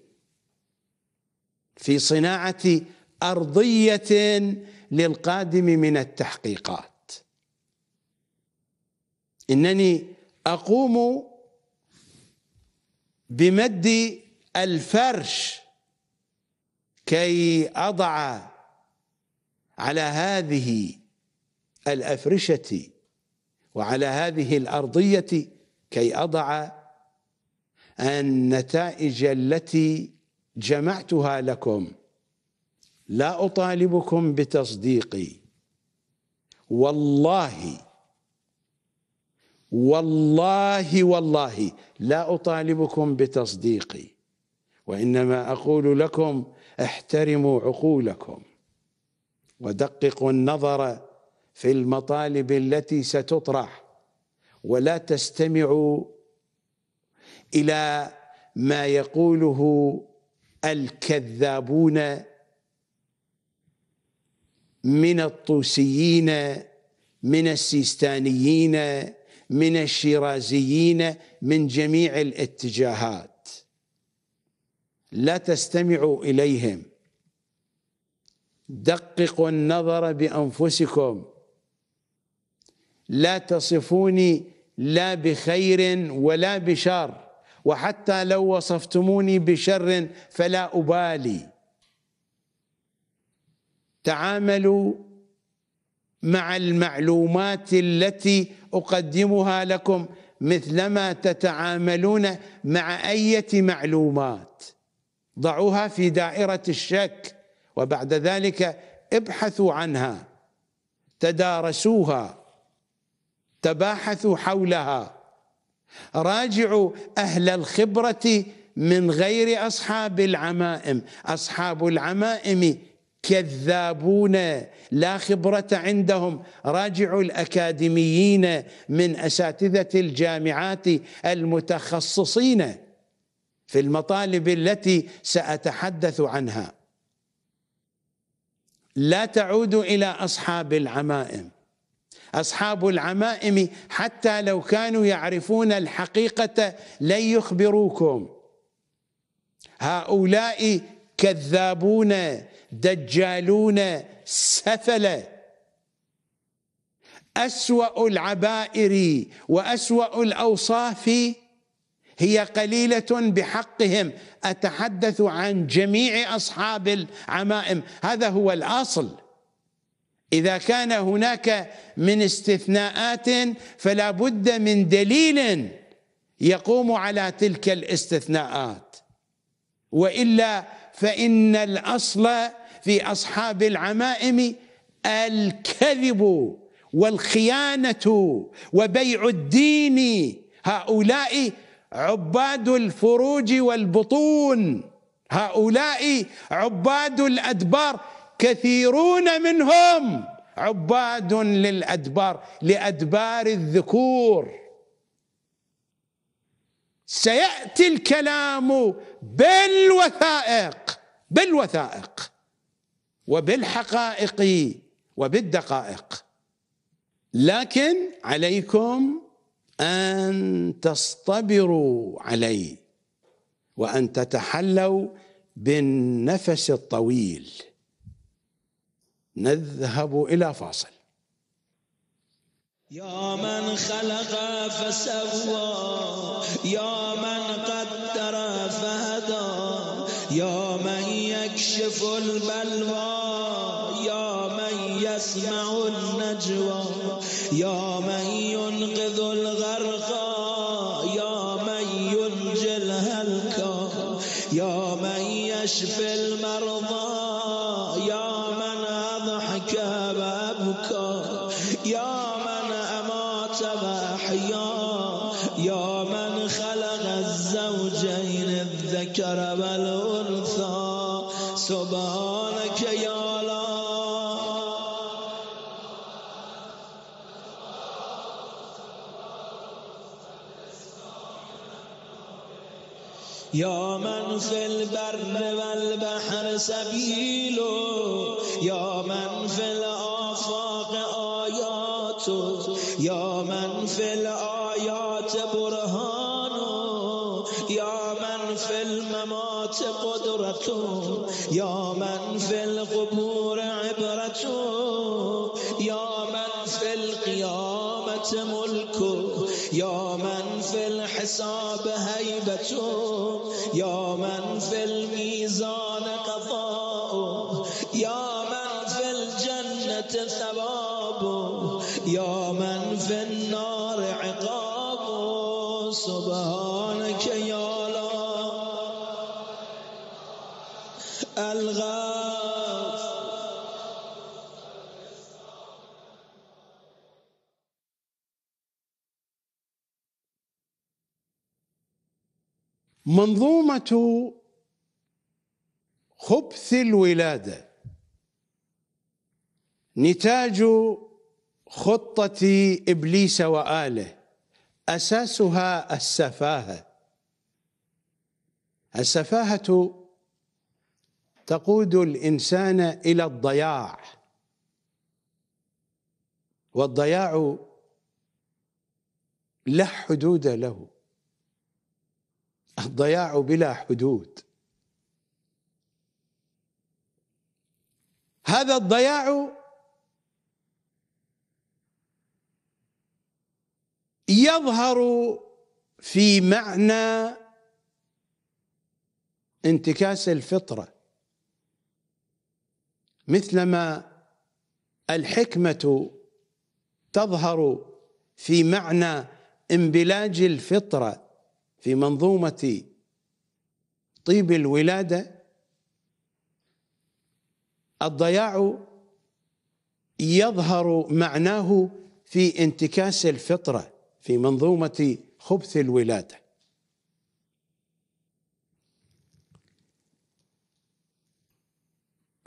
في صناعه ارضيه للقادم من التحقيقات انني اقوم بمد الفرش كي اضع على هذه الأفرشة وعلى هذه الأرضية كي أضع النتائج التي جمعتها لكم لا أطالبكم بتصديقي والله والله والله لا أطالبكم بتصديقي وإنما أقول لكم احترموا عقولكم ودققوا النظر في المطالب التي ستطرح ولا تستمعوا الى ما يقوله الكذابون من الطوسيين من السيستانيين من الشيرازيين من جميع الاتجاهات لا تستمعوا اليهم دققوا النظر بانفسكم لا تصفوني لا بخير ولا بشر وحتى لو وصفتموني بشر فلا أبالي تعاملوا مع المعلومات التي أقدمها لكم مثلما تتعاملون مع أية معلومات ضعوها في دائرة الشك وبعد ذلك ابحثوا عنها تدارسوها تباحثوا حولها راجعوا أهل الخبرة من غير أصحاب العمائم أصحاب العمائم كذابون لا خبرة عندهم راجعوا الأكاديميين من أساتذة الجامعات المتخصصين في المطالب التي سأتحدث عنها لا تعودوا إلى أصحاب العمائم أصحاب العمائم حتى لو كانوا يعرفون الحقيقة لن يخبروكم هؤلاء كذابون دجالون سفله أسوأ العبائر وأسوأ الأوصاف هي قليلة بحقهم أتحدث عن جميع أصحاب العمائم هذا هو الأصل إذا كان هناك من استثناءات فلا بد من دليل يقوم على تلك الاستثناءات وإلا فإن الأصل في أصحاب العمائم الكذب والخيانة وبيع الدين هؤلاء عباد الفروج والبطون هؤلاء عباد الأدبار كثيرون منهم عباد للادبار لادبار الذكور سياتي الكلام بالوثائق بالوثائق وبالحقائق وبالدقائق لكن عليكم ان تصطبروا علي وان تتحلوا بالنفس الطويل نذهب إلى فاصل يا من خلق فسوى يا من قدر فهدى يا من يكشف البلوى سبیل یا من فل آفاق آیات یا من فل آیات برهان یا من فل ممات قدرت یا من فل قبور عبرت یا من فل قیامت ملک یا من فل حساب هیبت منظومة خبث الولادة نتاج خطة إبليس وآله أساسها السفاهة السفاهة تقود الإنسان إلى الضياع والضياع لا حدود له الضياع بلا حدود هذا الضياع يظهر في معنى انتكاس الفطره مثلما الحكمه تظهر في معنى انبلاج الفطره في منظومه طيب الولاده الضياع يظهر معناه في انتكاس الفطره في منظومه خبث الولاده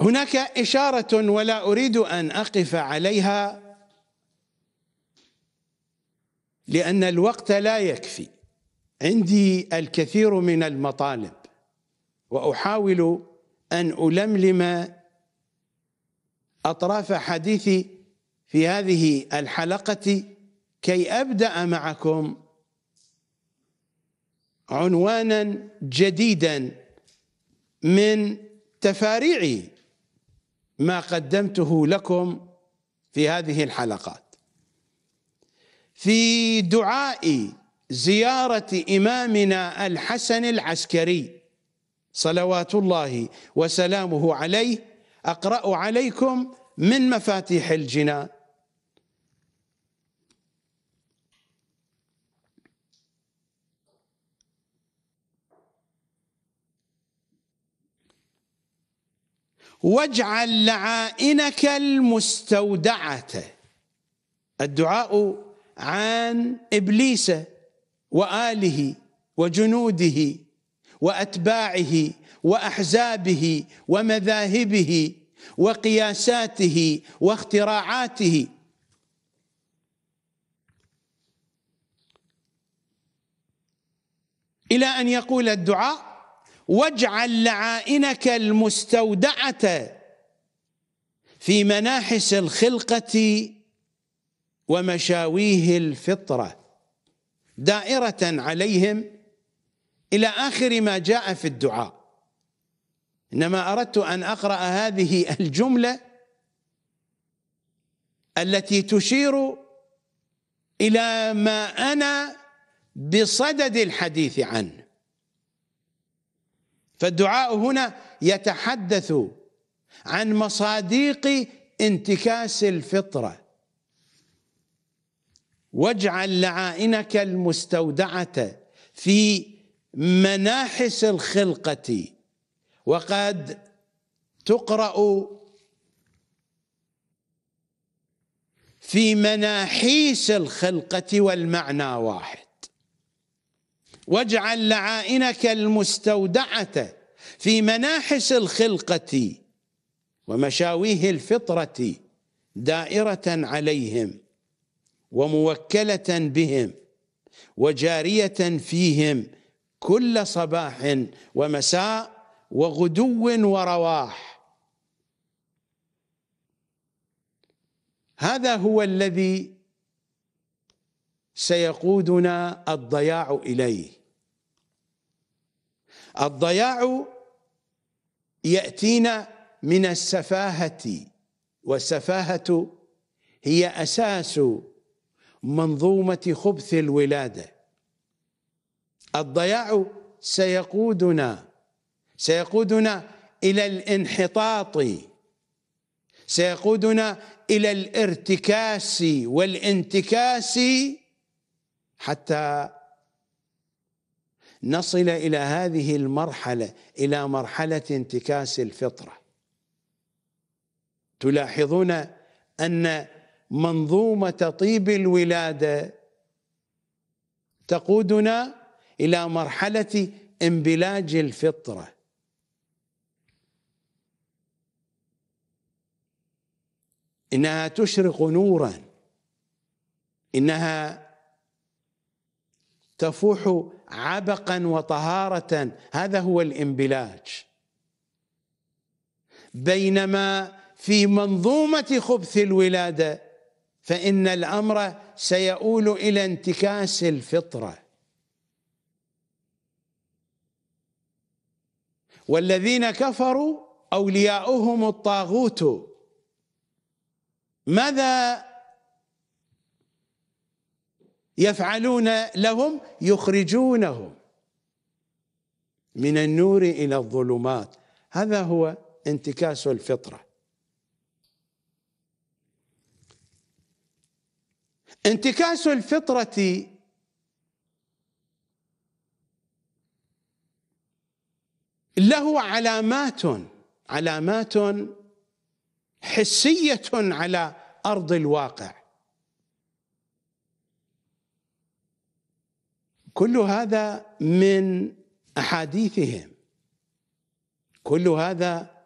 هناك اشاره ولا اريد ان اقف عليها لان الوقت لا يكفي عندي الكثير من المطالب واحاول ان الملم اطراف حديثي في هذه الحلقه كي ابدا معكم عنوانا جديدا من تفاريع ما قدمته لكم في هذه الحلقات في دعائي زيارة إمامنا الحسن العسكري صلوات الله وسلامه عليه أقرأ عليكم من مفاتيح الجنان واجعل لعائنك المستودعة الدعاء عن إبليس واله وجنوده واتباعه واحزابه ومذاهبه وقياساته واختراعاته الى ان يقول الدعاء واجعل لعائنك المستودعه في مناحس الخلقه ومشاويه الفطره دائرة عليهم إلى آخر ما جاء في الدعاء إنما أردت أن أقرأ هذه الجملة التي تشير إلى ما أنا بصدد الحديث عنه فالدعاء هنا يتحدث عن مصاديق انتكاس الفطره واجعل لعائنك المستودعه في مناحس الخلقه وقد تقرا في مناحيس الخلقه والمعنى واحد واجعل لعائنك المستودعه في مناحس الخلقه ومشاويه الفطره دائره عليهم وموكله بهم وجاريه فيهم كل صباح ومساء وغدو ورواح هذا هو الذي سيقودنا الضياع اليه الضياع ياتينا من السفاهه والسفاهه هي اساس منظومه خبث الولاده الضياع سيقودنا سيقودنا الى الانحطاط سيقودنا الى الارتكاس والانتكاس حتى نصل الى هذه المرحله الى مرحله انتكاس الفطره تلاحظون ان منظومه طيب الولاده تقودنا الى مرحله انبلاج الفطره انها تشرق نورا انها تفوح عبقا وطهاره هذا هو الانبلاج بينما في منظومه خبث الولاده فإن الأمر سيؤول إلى انتكاس الفطرة والذين كفروا أولياؤهم الطاغوت ماذا يفعلون لهم يخرجونهم من النور إلى الظلمات هذا هو انتكاس الفطره انتكاس الفطرة له علامات علامات حسية على أرض الواقع كل هذا من أحاديثهم كل هذا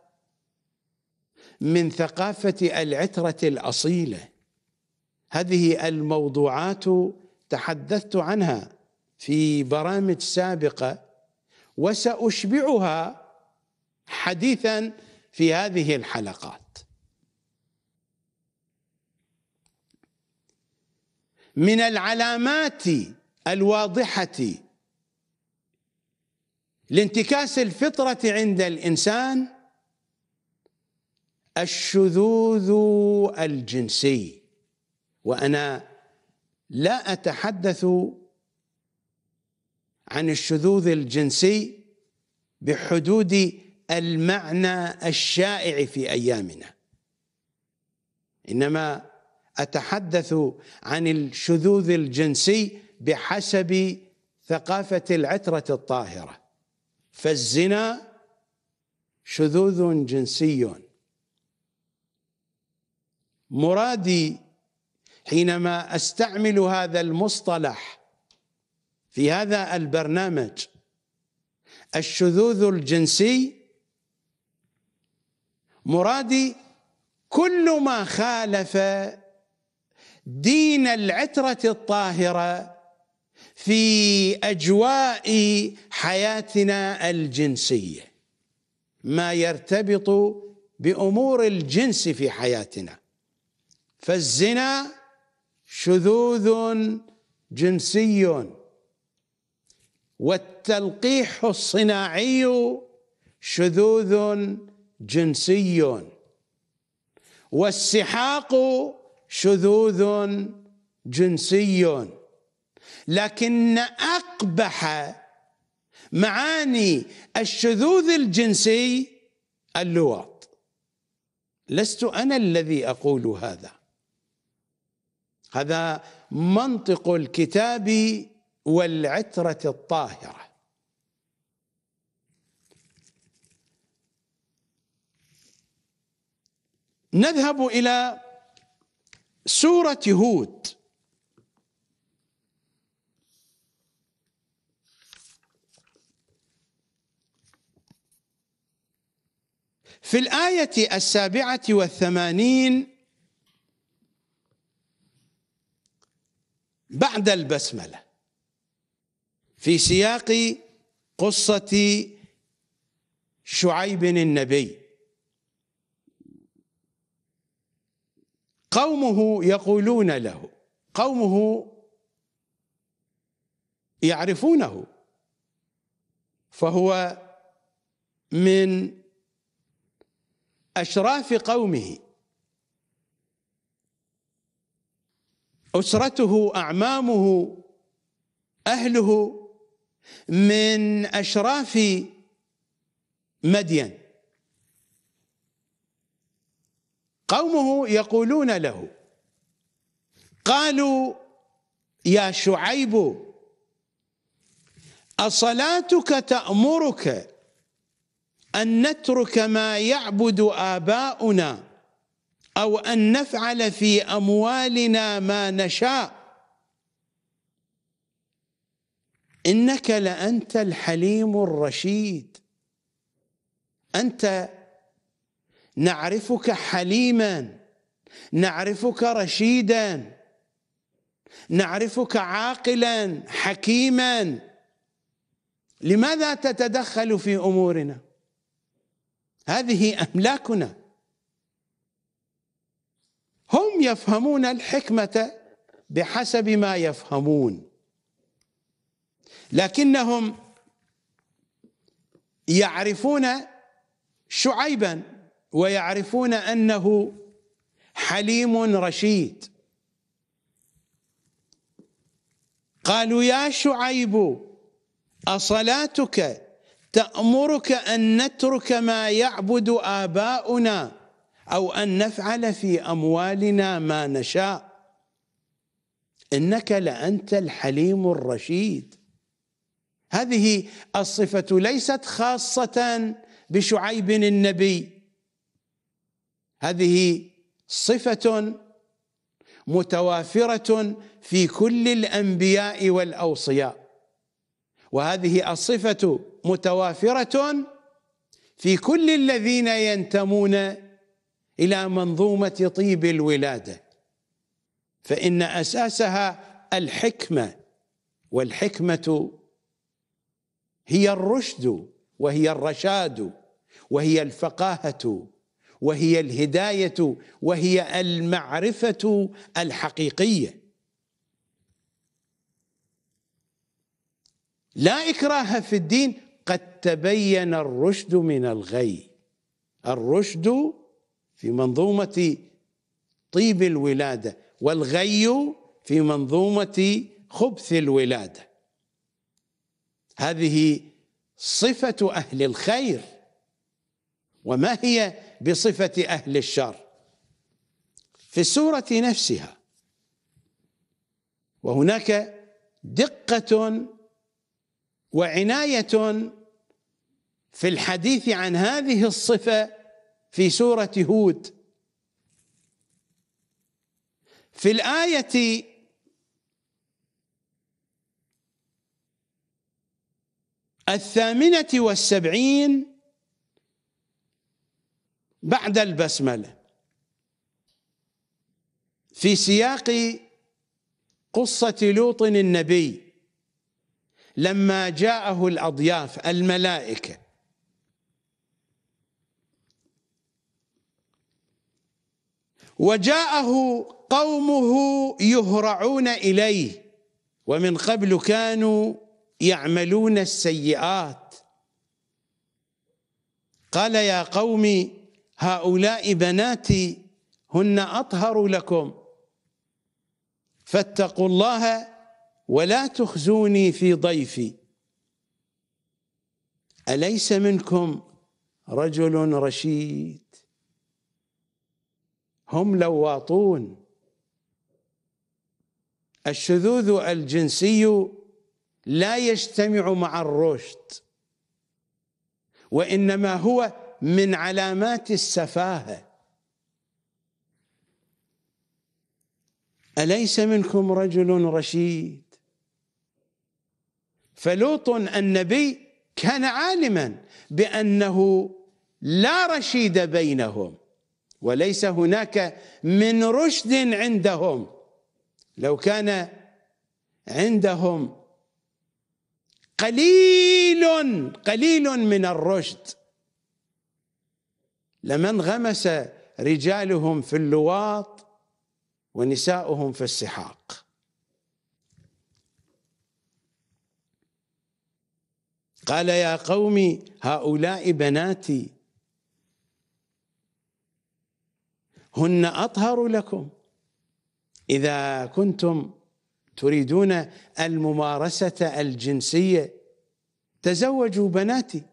من ثقافة العترة الأصيلة هذه الموضوعات تحدثت عنها في برامج سابقه وساشبعها حديثا في هذه الحلقات من العلامات الواضحه لانتكاس الفطره عند الانسان الشذوذ الجنسي وانا لا اتحدث عن الشذوذ الجنسي بحدود المعنى الشائع في ايامنا انما اتحدث عن الشذوذ الجنسي بحسب ثقافه العتره الطاهره فالزنا شذوذ جنسي مرادي حينما استعمل هذا المصطلح في هذا البرنامج الشذوذ الجنسي مرادي كل ما خالف دين العترة الطاهرة في أجواء حياتنا الجنسية ما يرتبط بأمور الجنس في حياتنا فالزنا شذوذ جنسي والتلقيح الصناعي شذوذ جنسي والسحاق شذوذ جنسي لكن اقبح معاني الشذوذ الجنسي اللواط لست انا الذي اقول هذا هذا منطق الكتاب والعترة الطاهرة نذهب إلى سورة هود في الآية السابعة والثمانين بعد البسمله في سياق قصه شعيب النبي قومه يقولون له قومه يعرفونه فهو من اشراف قومه اسرته اعمامه اهله من اشراف مدين قومه يقولون له قالوا يا شعيب اصلاتك تامرك ان نترك ما يعبد اباؤنا أو أن نفعل في أموالنا ما نشاء إنك لأنت الحليم الرشيد أنت نعرفك حليما نعرفك رشيدا نعرفك عاقلا حكيما لماذا تتدخل في أمورنا هذه أملاكنا هم يفهمون الحكمة بحسب ما يفهمون لكنهم يعرفون شعيبا ويعرفون انه حليم رشيد قالوا يا شعيب اصلاتك تامرك ان نترك ما يعبد اباؤنا أو أن نفعل في أموالنا ما نشاء إنك لأنت الحليم الرشيد هذه الصفة ليست خاصة بشعيب النبي هذه صفة متوافرة في كل الأنبياء والأوصياء وهذه الصفة متوافرة في كل الذين ينتمون الى منظومه طيب الولاده فان اساسها الحكمه والحكمه هي الرشد وهي الرشاد وهي الفقاهه وهي الهدايه وهي المعرفه الحقيقيه لا اكراه في الدين قد تبين الرشد من الغي الرشد في منظومة طيب الولادة والغي في منظومة خبث الولادة هذه صفة أهل الخير وما هي بصفة أهل الشر في السورة نفسها وهناك دقة وعناية في الحديث عن هذه الصفة في سورة هود في الآية الثامنة والسبعين بعد البسملة في سياق قصة لوط النبي لما جاءه الأضياف الملائكة وجاءه قومه يهرعون إليه ومن قبل كانوا يعملون السيئات قال يا قوم هؤلاء بناتي هن أطهر لكم فاتقوا الله ولا تخزوني في ضيفي أليس منكم رجل رشيد هم لواطون الشذوذ الجنسي لا يجتمع مع الرشد وانما هو من علامات السفاهه اليس منكم رجل رشيد فلوط النبي كان عالما بانه لا رشيد بينهم وليس هناك من رشد عندهم لو كان عندهم قليل قليل من الرشد لما انغمس رجالهم في اللواط ونساؤهم في السحاق قال يا قومي هؤلاء بناتي هن اطهر لكم اذا كنتم تريدون الممارسه الجنسيه تزوجوا بناتي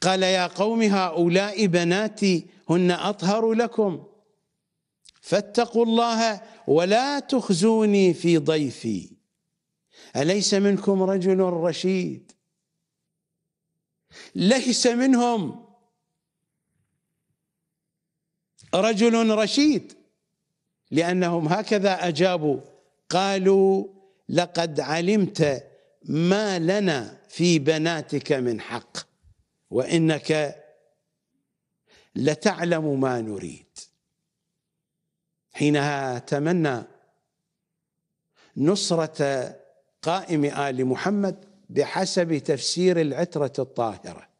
قال يا قوم هؤلاء بناتي هن اطهر لكم فاتقوا الله ولا تخزوني في ضيفي اليس منكم رجل رشيد ليس منهم رجل رشيد لانهم هكذا اجابوا قالوا لقد علمت ما لنا في بناتك من حق وانك لتعلم ما نريد حينها تمنى نصره قائم ال محمد بحسب تفسير العتره الطاهره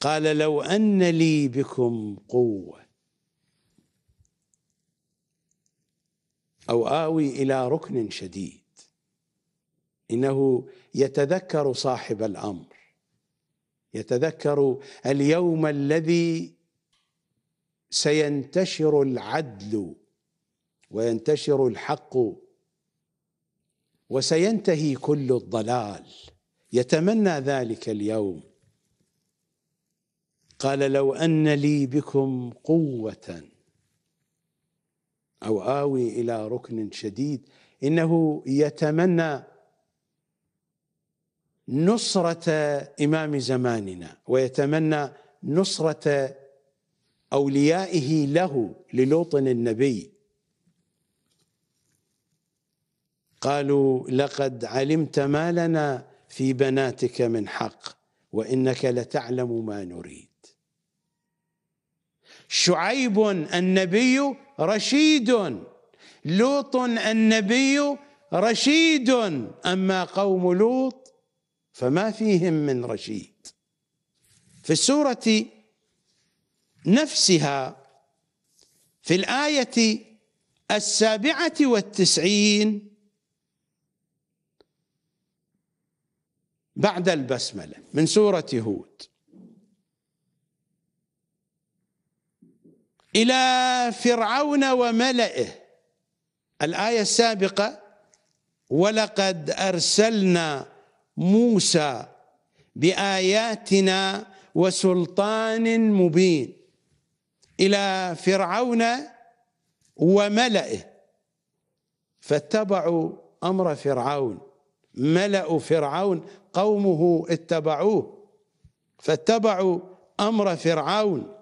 قال لو أن لي بكم قوة أو آوي إلى ركن شديد إنه يتذكر صاحب الأمر يتذكر اليوم الذي سينتشر العدل وينتشر الحق وسينتهي كل الضلال يتمنى ذلك اليوم قال لو أن لي بكم قوة أو آوي إلى ركن شديد إنه يتمنى نصرة إمام زماننا ويتمنى نصرة أوليائه له للوطن النبي قالوا لقد علمت ما لنا في بناتك من حق وإنك لتعلم ما نريد شعيب النبي رشيد لوط النبي رشيد اما قوم لوط فما فيهم من رشيد في السوره نفسها في الايه السابعه والتسعين بعد البسمله من سوره هود إلى فرعون وملئه الآية السابقة ولقد أرسلنا موسى بآياتنا وسلطان مبين إلى فرعون وملئه فاتبعوا أمر فرعون ملأ فرعون قومه اتبعوه فاتبعوا أمر فرعون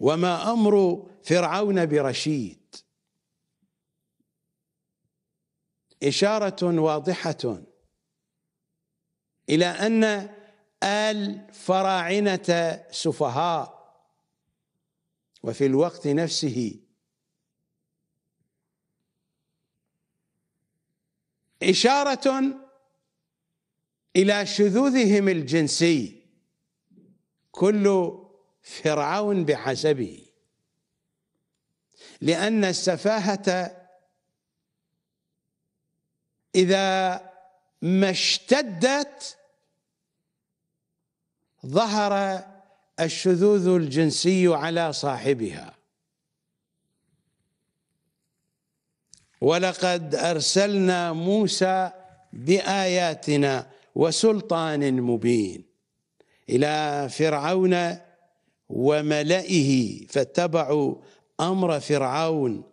وما امر فرعون برشيد اشاره واضحه الى ان الفراعنه سفهاء وفي الوقت نفسه اشاره الى شذوذهم الجنسي كل فرعون بحسبه لأن السفاهة إذا ما اشتدت ظهر الشذوذ الجنسي على صاحبها ولقد أرسلنا موسى بآياتنا وسلطان مبين إلى فرعون وملئه فاتبعوا امر فرعون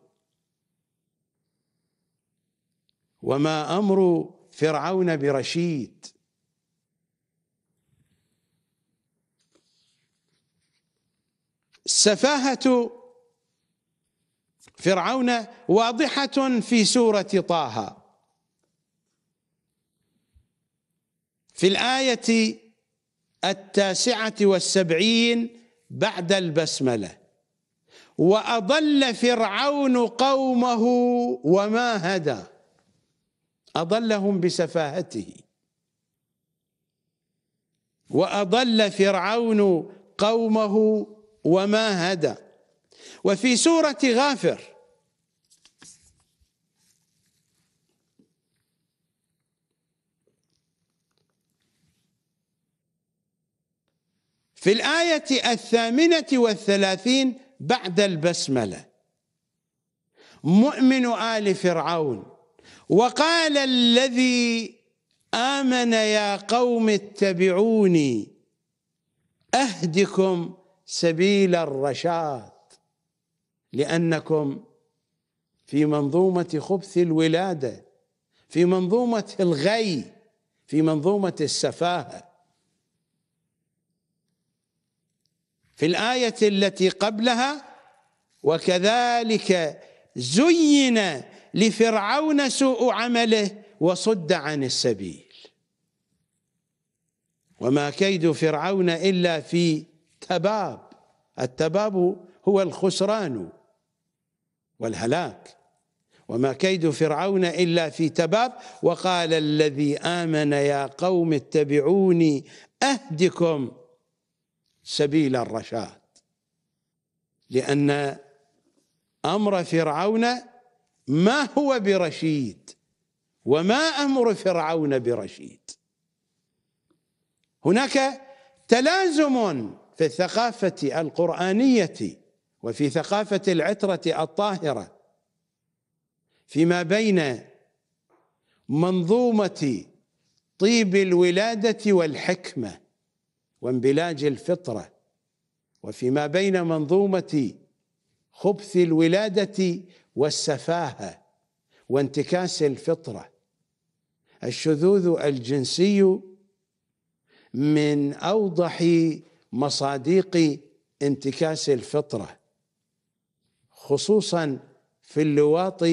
وما امر فرعون برشيد سفاهه فرعون واضحه في سوره طه في الايه التاسعه والسبعين بعد البسمله واضل فرعون قومه وما هدى اضلهم بسفاهته واضل فرعون قومه وما هدى وفي سوره غافر في الآية الثامنة والثلاثين بعد البسملة مؤمن آل فرعون وقال الذي آمن يا قوم اتبعوني أهدكم سبيل الرشاد لأنكم في منظومة خبث الولادة في منظومة الغي في منظومة السفاهة في الآية التي قبلها وكذلك زين لفرعون سوء عمله وصد عن السبيل وما كيد فرعون إلا في تباب التباب هو الخسران والهلاك وما كيد فرعون إلا في تباب وقال الذي آمن يا قوم اتبعوني أهدكم سبيل الرشاد لأن أمر فرعون ما هو برشيد وما أمر فرعون برشيد هناك تلازم في الثقافة القرآنية وفي ثقافة العترة الطاهرة فيما بين منظومة طيب الولادة والحكمة وانبلاج الفطره وفيما بين منظومه خبث الولاده والسفاهه وانتكاس الفطره الشذوذ الجنسي من اوضح مصاديق انتكاس الفطره خصوصا في اللواط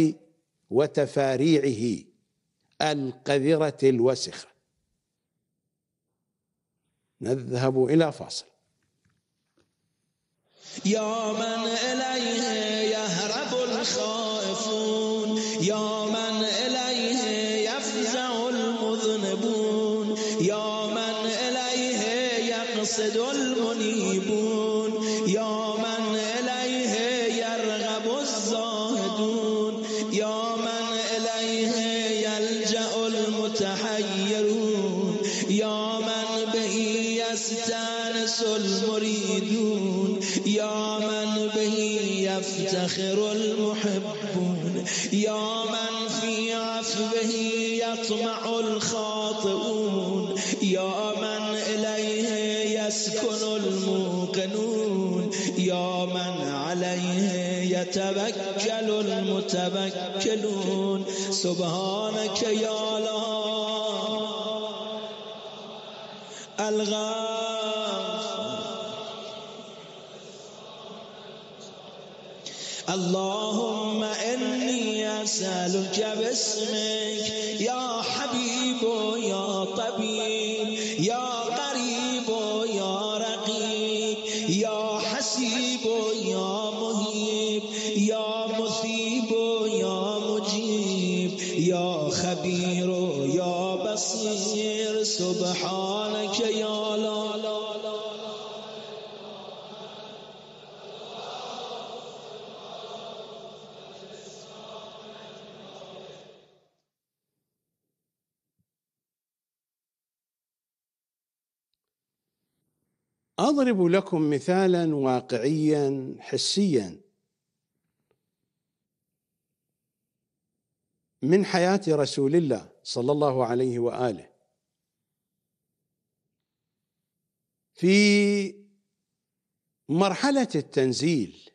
وتفاريعه القذره الوسخه نذهب إلى فاصل يا من إليه يهرب الخائفون يا من إليه توکلون سبحانک یا لا اللهم انی اسألک باسمک یا حبیب اضرب لكم مثالا واقعيا حسيا من حياه رسول الله صلى الله عليه واله في مرحله التنزيل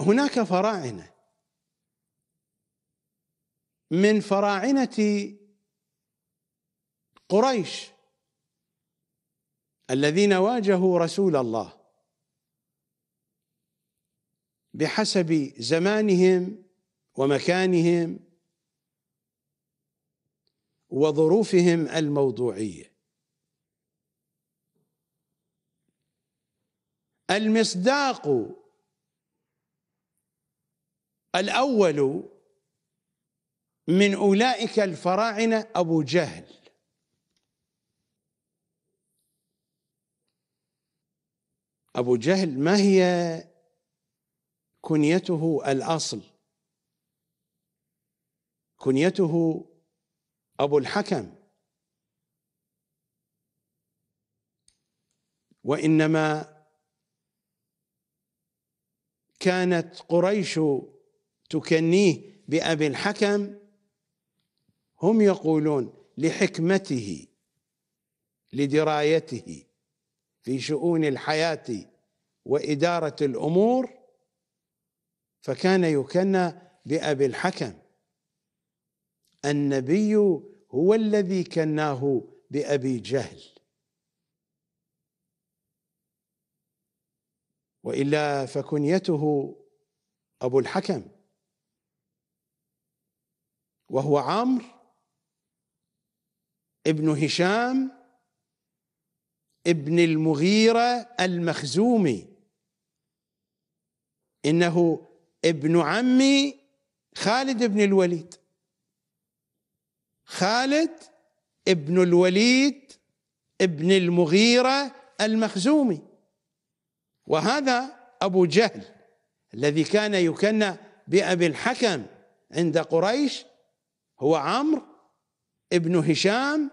هناك فراعنه من فراعنه قريش الذين واجهوا رسول الله بحسب زمانهم ومكانهم وظروفهم الموضوعيه المصداق الاول من اولئك الفراعنه ابو جهل أبو جهل ما هي كنيته الأصل كنيته أبو الحكم وإنما كانت قريش تكنيه بأبي الحكم هم يقولون لحكمته لدرايته في شؤون الحياة وإدارة الأمور فكان يكنى بأبي الحكم النبي هو الذي كناه بأبي جهل وإلا فكنيته أبو الحكم وهو عمرو ابن هشام ابن المغيرة المخزومي إنه ابن عم خالد بن الوليد خالد ابن الوليد ابن المغيرة المخزومي وهذا أبو جهل الذي كان يكنى بأبي الحكم عند قريش هو عمرو ابن هشام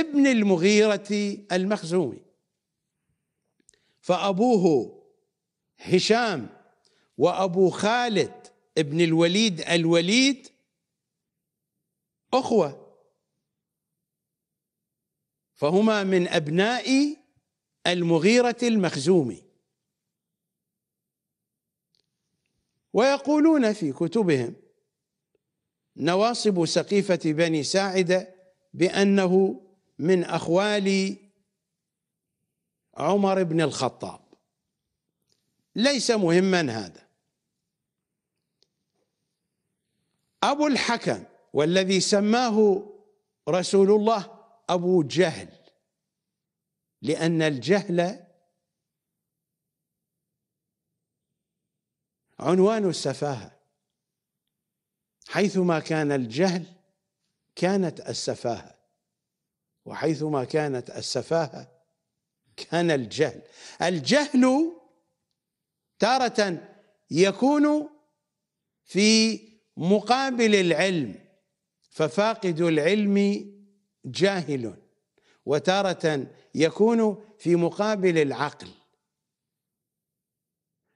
ابن المغيرة المخزومي فأبوه هشام وأبو خالد ابن الوليد الوليد أخوة فهما من أبناء المغيرة المخزومي ويقولون في كتبهم نواصب سقيفة بني ساعدة بأنه من أخوال عمر بن الخطاب ليس مهما هذا أبو الحكم والذي سماه رسول الله أبو جهل لأن الجهل عنوان السفاهة حيثما كان الجهل كانت السفاهة وحيثما كانت السفاهه كان الجهل الجهل تاره يكون في مقابل العلم ففاقد العلم جاهل وتاره يكون في مقابل العقل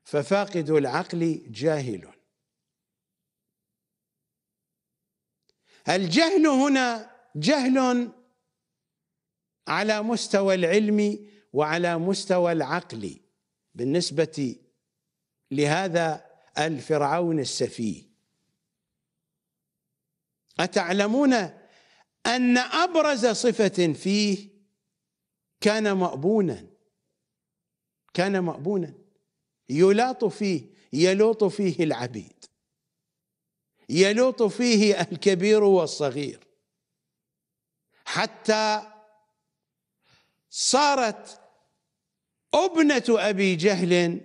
ففاقد العقل جاهل الجهل هنا جهل على مستوى العلم وعلى مستوى العقل بالنسبة لهذا الفرعون السفيه أتعلمون أن أبرز صفة فيه كان مأبونا كان مأبونا يلاط فيه يلوط فيه العبيد يلوط فيه الكبير والصغير حتى صارت ابنة أبي جهل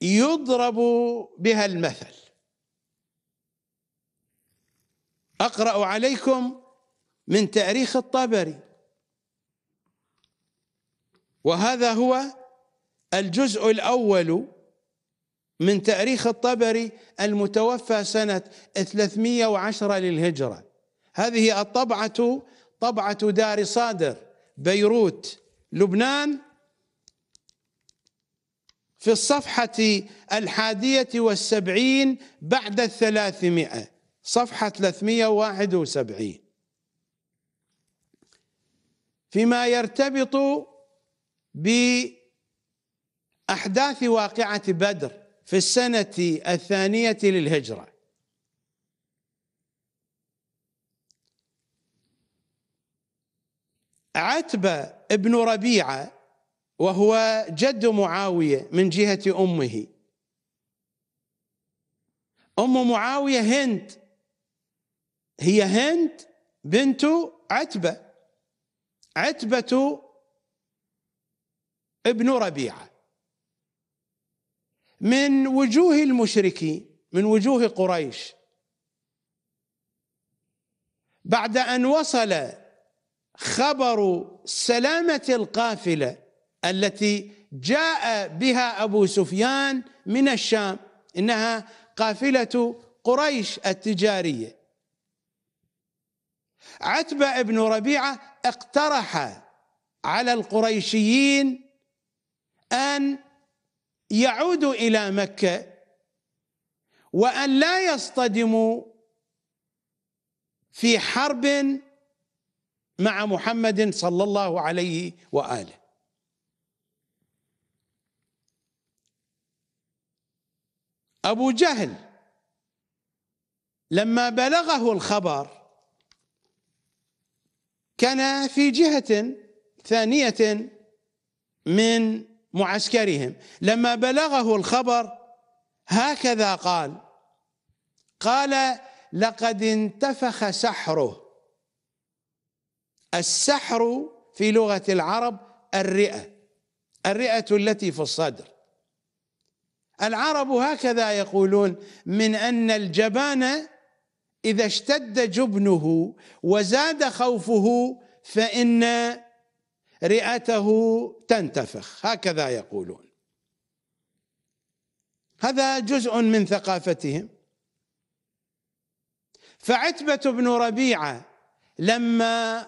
يضرب بها المثل أقرأ عليكم من تاريخ الطبري وهذا هو الجزء الأول من تاريخ الطبري المتوفى سنة 310 للهجرة هذه الطبعة طبعة دار صادر بيروت لبنان في الصفحة الحادية والسبعين بعد الثلاثمائة صفحة 371 فيما يرتبط بأحداث واقعة بدر في السنة الثانية للهجرة عتبة ابن ربيعة وهو جد معاوية من جهة أمه أم معاوية هند هي هند بنت عتبة عتبة ابن ربيعة من وجوه المشركين من وجوه قريش بعد أن وصل خبر سلامه القافله التي جاء بها ابو سفيان من الشام انها قافله قريش التجاريه عتبه بن ربيعه اقترح على القريشيين ان يعودوا الى مكه وان لا يصطدموا في حرب مع محمد صلى الله عليه واله ابو جهل لما بلغه الخبر كان في جهه ثانيه من معسكرهم لما بلغه الخبر هكذا قال قال لقد انتفخ سحره السحر في لغة العرب الرئة الرئة التي في الصدر العرب هكذا يقولون من أن الجبان إذا اشتد جبنه وزاد خوفه فإن رئته تنتفخ هكذا يقولون هذا جزء من ثقافتهم فعتبة بن ربيعة لما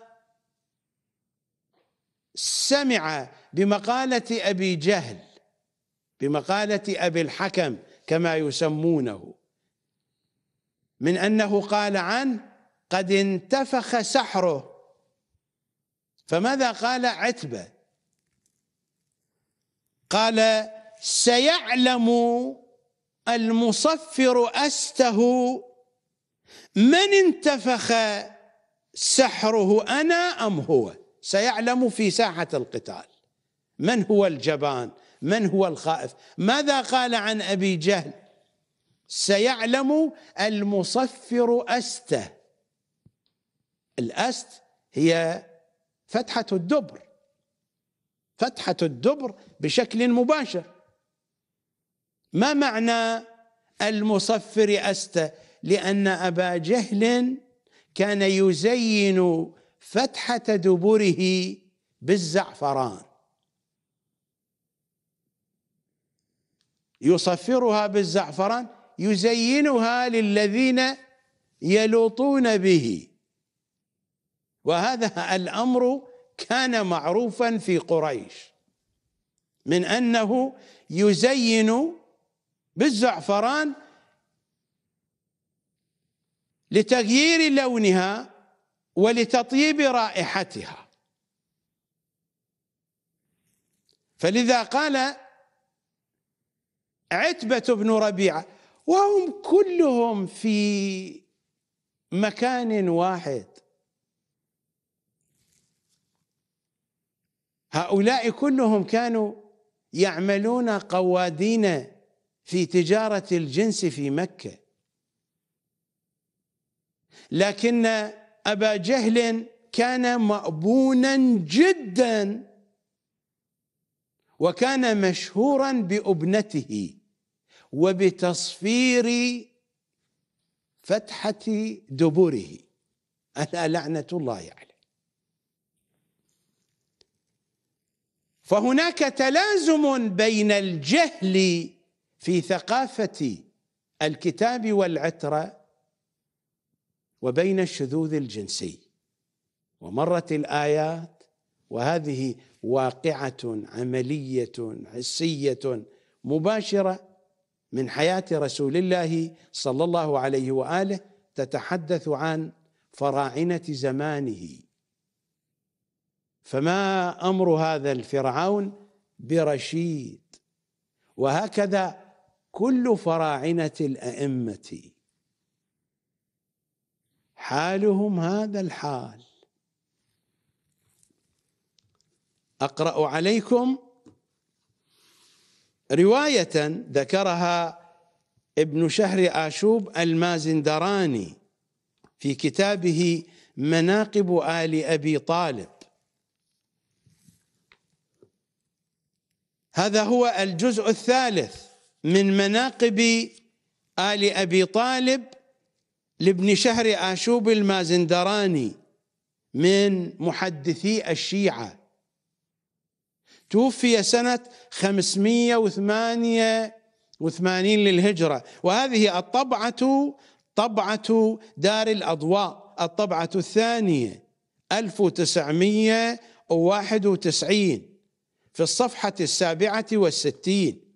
سمع بمقالة أبي جهل بمقالة أبي الحكم كما يسمونه من أنه قال عن قد انتفخ سحره فماذا قال عتبة قال سيعلم المصفر أسته من انتفخ سحره أنا أم هو سيعلم في ساحة القتال من هو الجبان من هو الخائف ماذا قال عن أبي جهل سيعلم المصفر أسته الأست هي فتحة الدبر فتحة الدبر بشكل مباشر ما معنى المصفر أسته لأن أبا جهل كان يزين فتحة دبره بالزعفران يصفرها بالزعفران يزينها للذين يلوطون به وهذا الأمر كان معروفا في قريش من أنه يزين بالزعفران لتغيير لونها ولتطيب رائحتها فلذا قال عتبة بن ربيعة وهم كلهم في مكان واحد هؤلاء كلهم كانوا يعملون قوادين في تجارة الجنس في مكة لكن ابا جهل كان مأبونا جدا وكان مشهورا بأبنته وبتصفير فتحة دبره ألا لعنة الله عليه يعني فهناك تلازم بين الجهل في ثقافة الكتاب والعترة وبين الشذوذ الجنسي ومرت الايات وهذه واقعه عمليه حسيه مباشره من حياه رسول الله صلى الله عليه واله تتحدث عن فراعنه زمانه فما امر هذا الفرعون برشيد وهكذا كل فراعنه الائمه حالهم هذا الحال اقرا عليكم روايه ذكرها ابن شهر آشوب المازندراني في كتابه مناقب آل أبي طالب هذا هو الجزء الثالث من مناقب آل أبي طالب لابن شهر آشوب المازندراني من محدثي الشيعة توفي سنة 588 للهجرة وهذه الطبعة طبعة دار الأضواء الطبعة الثانية 1991 في الصفحة السابعة والستين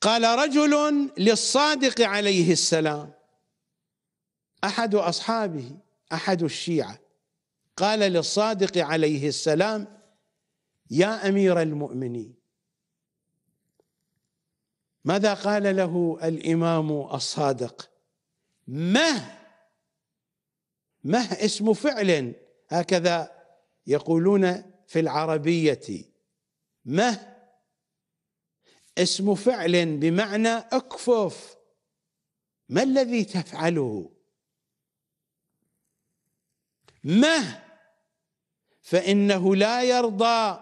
قال رجل للصادق عليه السلام احد اصحابه احد الشيعه قال للصادق عليه السلام يا امير المؤمنين ماذا قال له الامام الصادق مه مه اسم فعل هكذا يقولون في العربيه مه اسم فعل بمعنى اكفف ما الذي تفعله مه فانه لا يرضى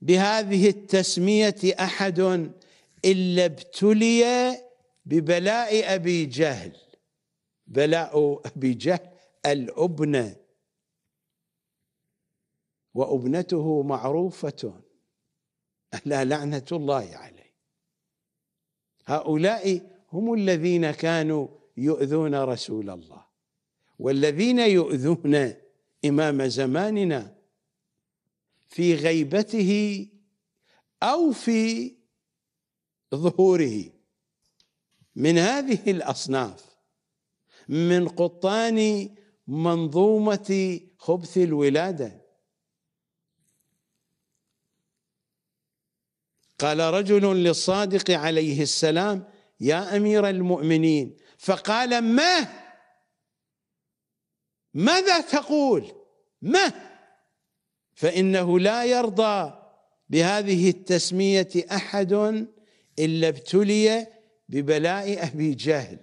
بهذه التسميه احد الا ابتلي ببلاء ابي جهل بلاء ابي جهل الابنه وابنته معروفه ألا لعنة الله عليه هؤلاء هم الذين كانوا يؤذون رسول الله والذين يؤذون إمام زماننا في غيبته أو في ظهوره من هذه الأصناف من قطان منظومة خبث الولادة قال رجل للصادق عليه السلام يا امير المؤمنين فقال ما ماذا تقول ما فانه لا يرضى بهذه التسميه احد الا ابتلي ببلاء ابي جهل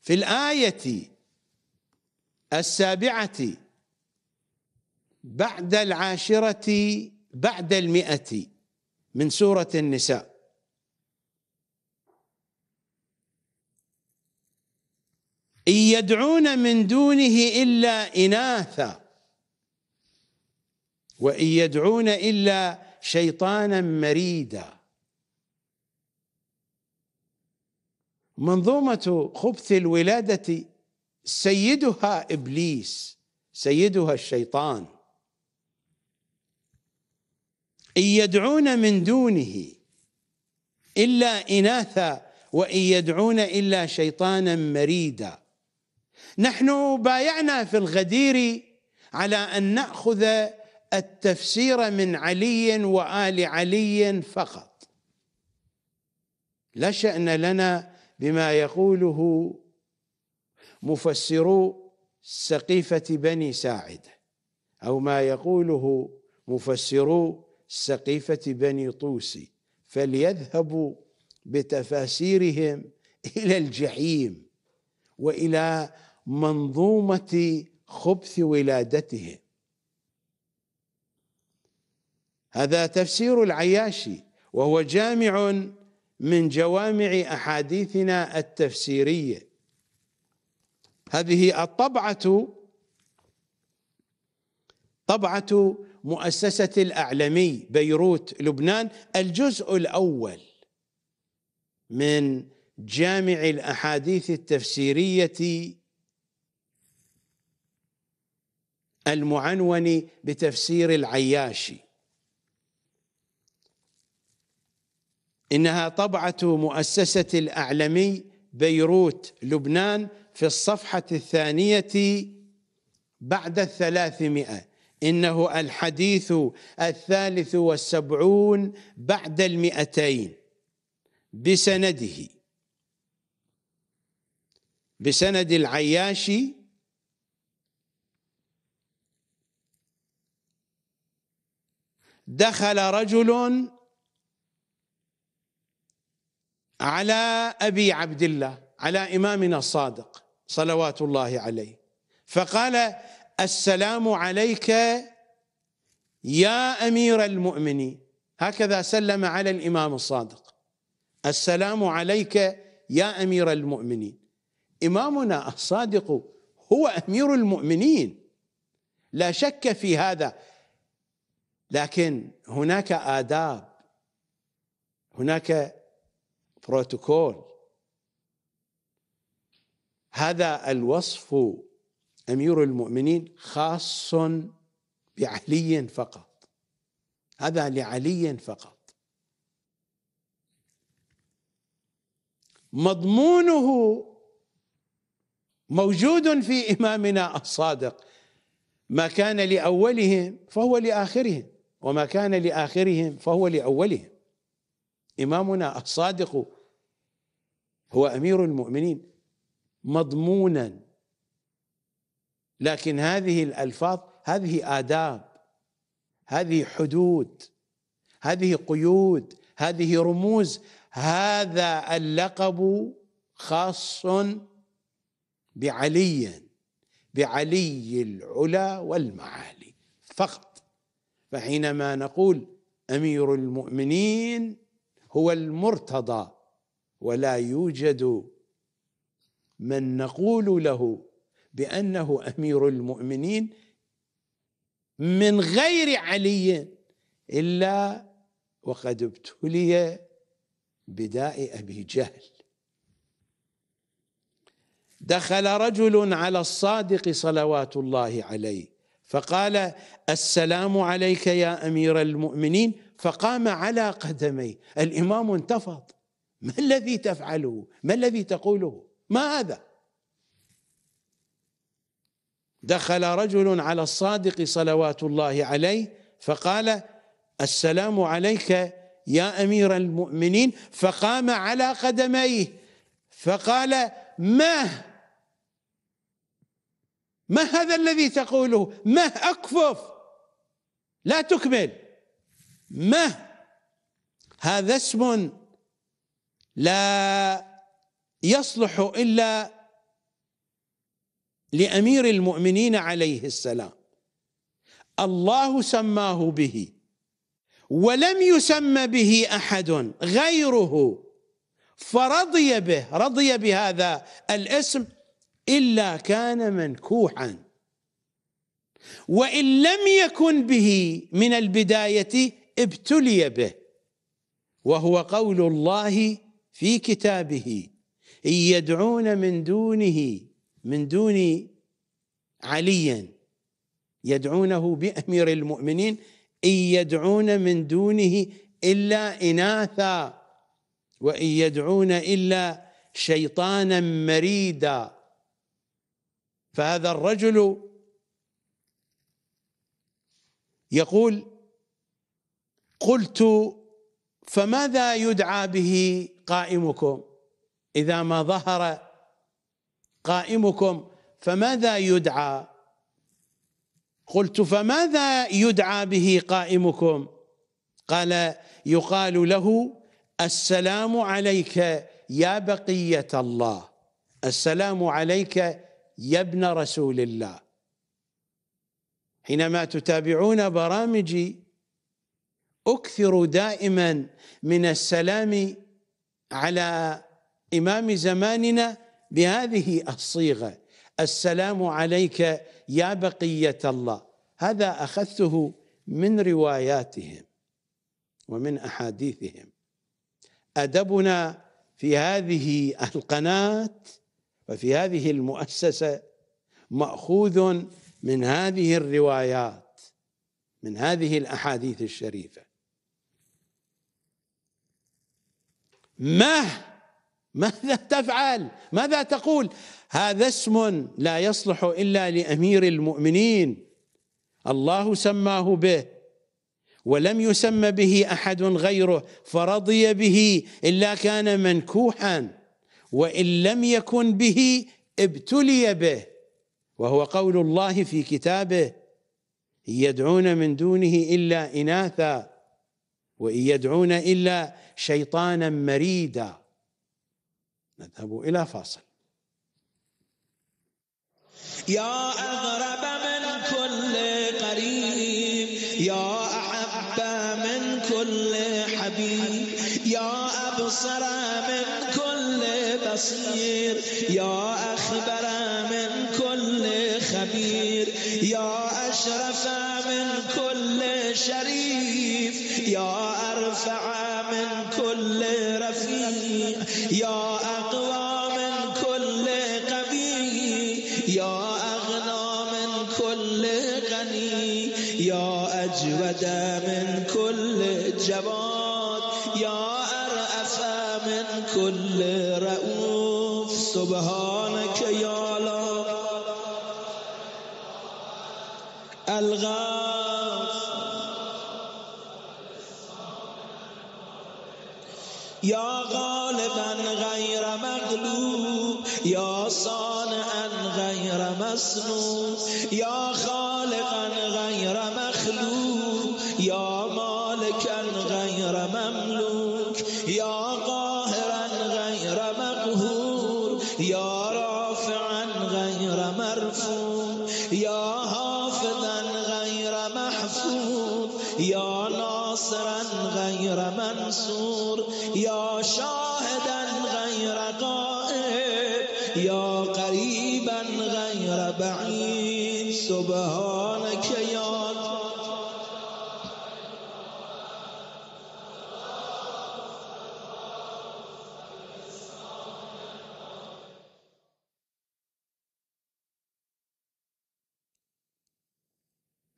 في الايه السابعه بعد العاشره بعد المئه من سوره النساء ان يدعون من دونه الا اناثا وان يدعون الا شيطانا مريدا منظومه خبث الولاده سيدها ابليس سيدها الشيطان إن يدعون من دونه إلا إناثا وإن يدعون إلا شيطانا مريدا نحن بايعنا في الغدير على أن نأخذ التفسير من علي وآل علي فقط لا شأن لنا بما يقوله مفسرو سقيفة بني ساعدة أو ما يقوله مفسرو سقيفة بني طوسي فليذهبوا بتفاسيرهم إلى الجحيم وإلى منظومة خبث ولادتهم هذا تفسير العياشي وهو جامع من جوامع أحاديثنا التفسيرية هذه الطبعة طبعة مؤسسة الأعلمي بيروت لبنان الجزء الأول من جامع الأحاديث التفسيرية المعنون بتفسير العياشي إنها طبعة مؤسسة الأعلمي بيروت لبنان في الصفحة الثانية بعد الثلاثمائة إنه الحديث الثالث والسبعون بعد المئتين بسنده بسند العياشي دخل رجل على أبي عبد الله على إمامنا الصادق صلوات الله عليه فقال السلام عليك يا امير المؤمنين هكذا سلم على الامام الصادق السلام عليك يا امير المؤمنين امامنا الصادق هو امير المؤمنين لا شك في هذا لكن هناك آداب هناك بروتوكول هذا الوصف امير المؤمنين خاص بعلي فقط هذا لعلي فقط مضمونه موجود في امامنا الصادق ما كان لاولهم فهو لاخرهم وما كان لاخرهم فهو لاولهم امامنا الصادق هو امير المؤمنين مضمونا لكن هذه الألفاظ هذه آداب هذه حدود هذه قيود هذه رموز هذا اللقب خاص بعلي بعلي العلا والمعالي فقط فحينما نقول امير المؤمنين هو المرتضى ولا يوجد من نقول له بانه امير المؤمنين من غير علي الا وقد ابتلي بداء ابي جهل دخل رجل على الصادق صلوات الله عليه فقال السلام عليك يا امير المؤمنين فقام على قدميه الامام انتفض ما الذي تفعله ما الذي تقوله ما هذا دخل رجل على الصادق صلوات الله عليه فقال السلام عليك يا امير المؤمنين فقام على قدميه فقال ما ما هذا الذي تقوله ما اكفف لا تكمل ما هذا اسم لا يصلح الا لامير المؤمنين عليه السلام الله سماه به ولم يسمى به احد غيره فرضي به رضي بهذا الاسم الا كان منكوحا وان لم يكن به من البدايه ابتلي به وهو قول الله في كتابه ان يدعون من دونه من دون علي يدعونه بأمير المؤمنين إن يدعون من دونه إلا إناثا وإن يدعون إلا شيطانا مريدا فهذا الرجل يقول قلت فماذا يدعى به قائمكم إذا ما ظهر قائمكم فماذا يدعى قلت فماذا يدعى به قائمكم قال يقال له السلام عليك يا بقيه الله السلام عليك يا ابن رسول الله حينما تتابعون برامجي اكثر دائما من السلام على امام زماننا بهذه الصيغه السلام عليك يا بقيه الله هذا اخذته من رواياتهم ومن احاديثهم ادبنا في هذه القناه وفي هذه المؤسسه ماخوذ من هذه الروايات من هذه الاحاديث الشريفه مه ماذا تفعل ماذا تقول هذا اسم لا يصلح الا لامير المؤمنين الله سماه به ولم يسم به احد غيره فرضي به الا كان منكوحا وان لم يكن به ابتلي به وهو قول الله في كتابه يدعون من دونه الا اناثا وان يدعون الا شيطانا مريدا نذهب إلى فاصل يا أغرب من كل قريب يا أحب من كل حبيب يا أبصر من كل بصير يا أخبر من كل خبير يا أشرف من كل شريف يا أرفع من كل رفيع يا جل رؤوف سبحانك يا الله الغاف يا غالبا غير مغلوب يا صانعا غير مسنون يا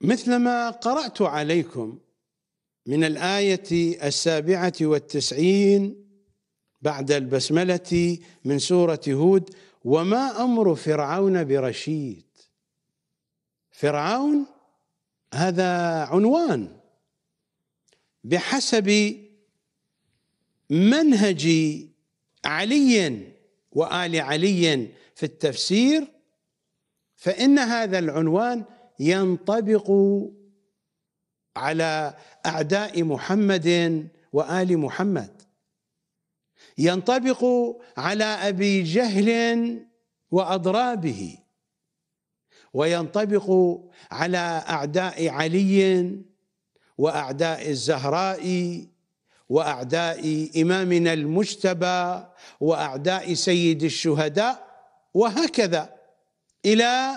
مثل ما قرأت عليكم من الآية السابعة والتسعين بعد البسملة من سورة هود وما أمر فرعون برشيد فرعون هذا عنوان بحسب منهج علي وآل علي في التفسير فإن هذا العنوان ينطبق على اعداء محمد وال محمد ينطبق على ابي جهل واضرابه وينطبق على اعداء علي واعداء الزهراء واعداء امامنا المجتبى واعداء سيد الشهداء وهكذا الى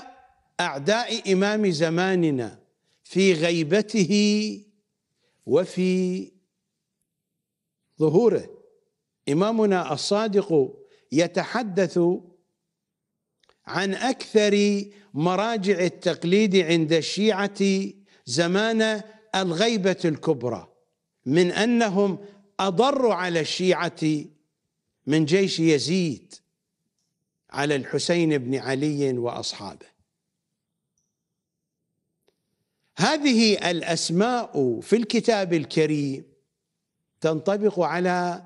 أعداء إمام زماننا في غيبته وفي ظهوره إمامنا الصادق يتحدث عن أكثر مراجع التقليد عند الشيعة زمان الغيبة الكبرى من أنهم أضروا على الشيعة من جيش يزيد على الحسين بن علي وأصحابه هذه الاسماء في الكتاب الكريم تنطبق على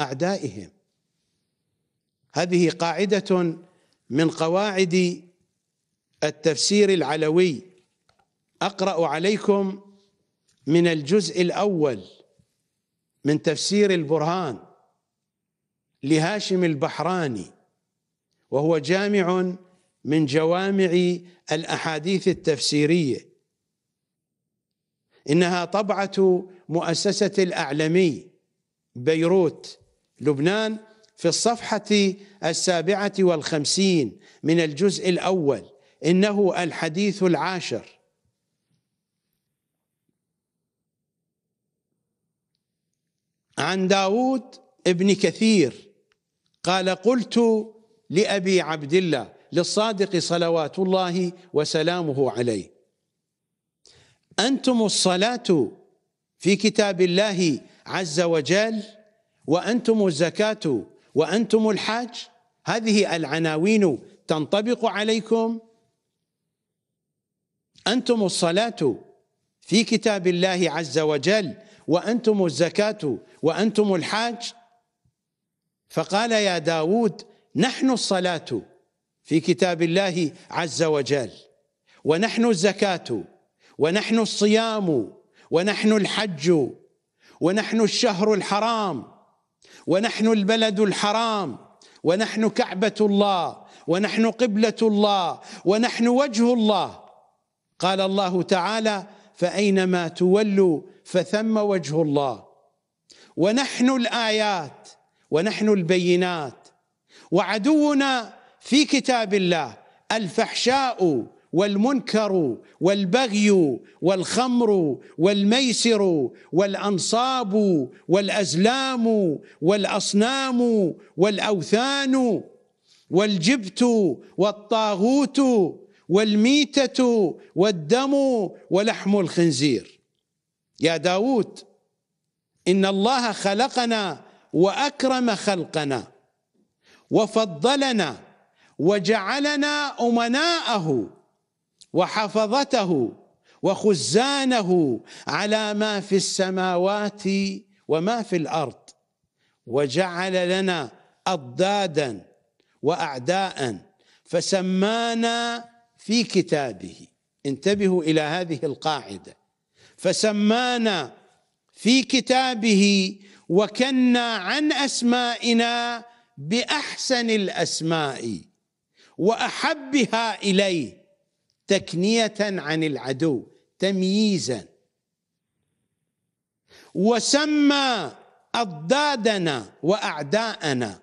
اعدائهم هذه قاعده من قواعد التفسير العلوي اقرا عليكم من الجزء الاول من تفسير البرهان لهاشم البحراني وهو جامع من جوامع الاحاديث التفسيريه انها طبعه مؤسسه الاعلمي بيروت لبنان في الصفحه السابعه والخمسين من الجزء الاول انه الحديث العاشر عن داود ابن كثير قال قلت لأبي عبد الله للصادق صلوات الله وسلامه عليه أنتم الصلاة في كتاب الله عز وجل وأنتم الزكاة وأنتم الحاج هذه العناوين تنطبق عليكم أنتم الصلاة في كتاب الله عز وجل وأنتم الزكاة وأنتم الحاج فقال يا داود نحن الصلاة في كتاب الله عز وجل ونحن الزكاة ونحن الصيام ونحن الحج ونحن الشهر الحرام ونحن البلد الحرام ونحن كعبه الله ونحن قبله الله ونحن وجه الله قال الله تعالى فاينما تولوا فثم وجه الله ونحن الايات ونحن البينات وعدونا في كتاب الله الفحشاء والمنكر والبغي والخمر والميسر والانصاب والازلام والاصنام والاوثان والجبت والطاغوت والميتة والدم ولحم الخنزير يا داود إن الله خلقنا وأكرم خلقنا وفضلنا وجعلنا أمناءه وحفظته وخزانه على ما في السماوات وما في الارض وجعل لنا اضدادا واعداء فسمانا في كتابه انتبهوا الى هذه القاعده فسمانا في كتابه وكنا عن اسمائنا باحسن الاسماء واحبها اليه تكنيه عن العدو تمييزا وسمى اضدادنا واعداءنا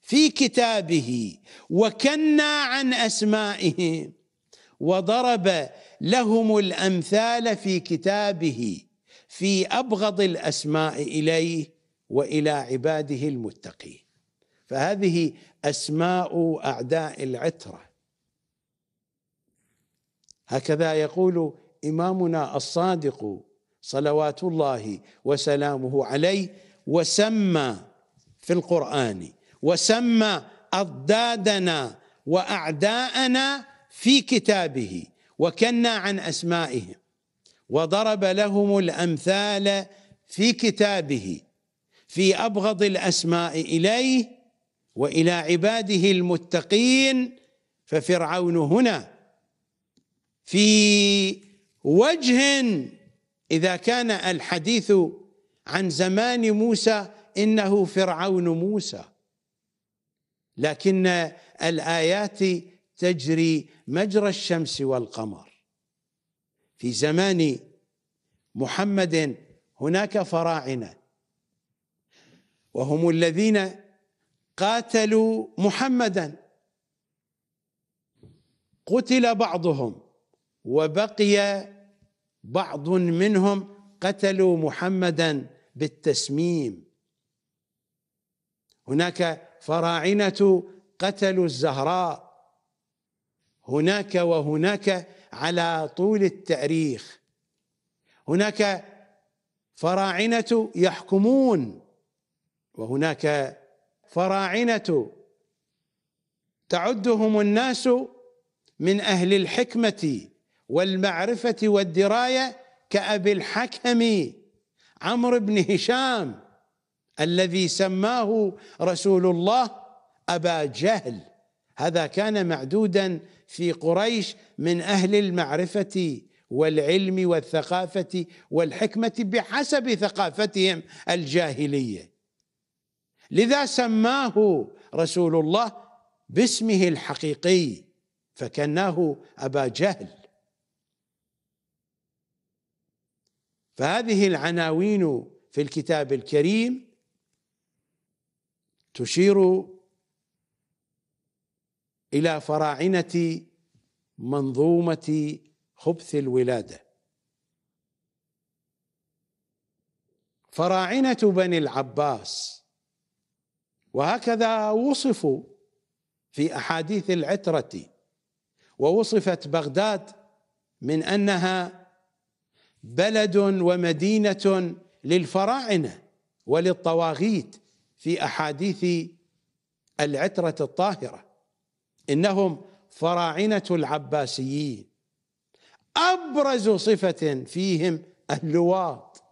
في كتابه وكنا عن اسمائهم وضرب لهم الامثال في كتابه في ابغض الاسماء اليه والى عباده المتقين فهذه اسماء اعداء العتره هكذا يقول إمامنا الصادق صلوات الله وسلامه عليه وسمى في القرآن وسمى أضدادنا وأعداءنا في كتابه وكنا عن أسمائهم وضرب لهم الأمثال في كتابه في أبغض الأسماء إليه وإلى عباده المتقين ففرعون هنا في وجه اذا كان الحديث عن زمان موسى انه فرعون موسى لكن الايات تجري مجرى الشمس والقمر في زمان محمد هناك فراعنه وهم الذين قاتلوا محمدا قتل بعضهم وبقي بعض منهم قتلوا محمدا بالتسميم هناك فراعنه قتلوا الزهراء هناك وهناك على طول التاريخ هناك فراعنه يحكمون وهناك فراعنه تعدهم الناس من اهل الحكمه والمعرفة والدراية كأبي الحكم عمرو بن هشام الذي سماه رسول الله أبا جهل هذا كان معدودا في قريش من أهل المعرفة والعلم والثقافة والحكمة بحسب ثقافتهم الجاهلية لذا سماه رسول الله باسمه الحقيقي فكناه أبا جهل فهذه العناوين في الكتاب الكريم تشير الى فراعنه منظومه خبث الولاده فراعنه بني العباس وهكذا وصفوا في احاديث العتره ووصفت بغداد من انها بلد ومدينه للفراعنه وللطواغيت في احاديث العتره الطاهره انهم فراعنه العباسيين ابرز صفه فيهم اللواط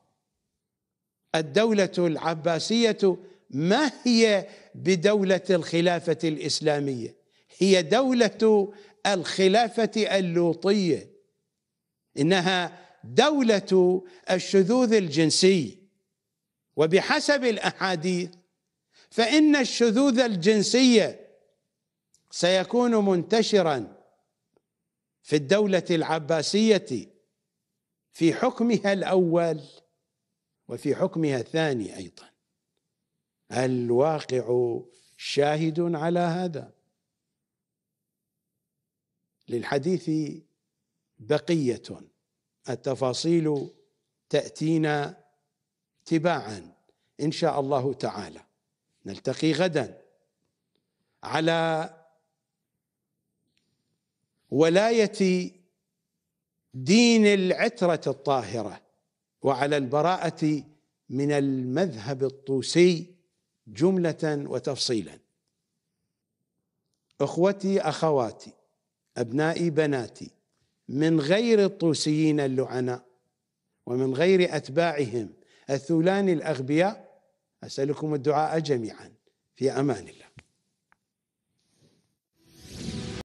الدوله العباسيه ما هي بدوله الخلافه الاسلاميه هي دوله الخلافه اللوطيه انها دولة الشذوذ الجنسي وبحسب الأحاديث فإن الشذوذ الجنسي سيكون منتشرا في الدولة العباسية في حكمها الأول وفي حكمها الثاني أيضا الواقع شاهد على هذا للحديث بقيه التفاصيل تأتينا تباعا إن شاء الله تعالى نلتقي غدا على ولاية دين العترة الطاهرة وعلى البراءة من المذهب الطوسي جملة وتفصيلا اخوتي اخواتي ابنائي بناتي من غير الطوسيين اللعناء ومن غير أتباعهم الثولان الأغبياء أسألكم الدعاء جميعا في أمان الله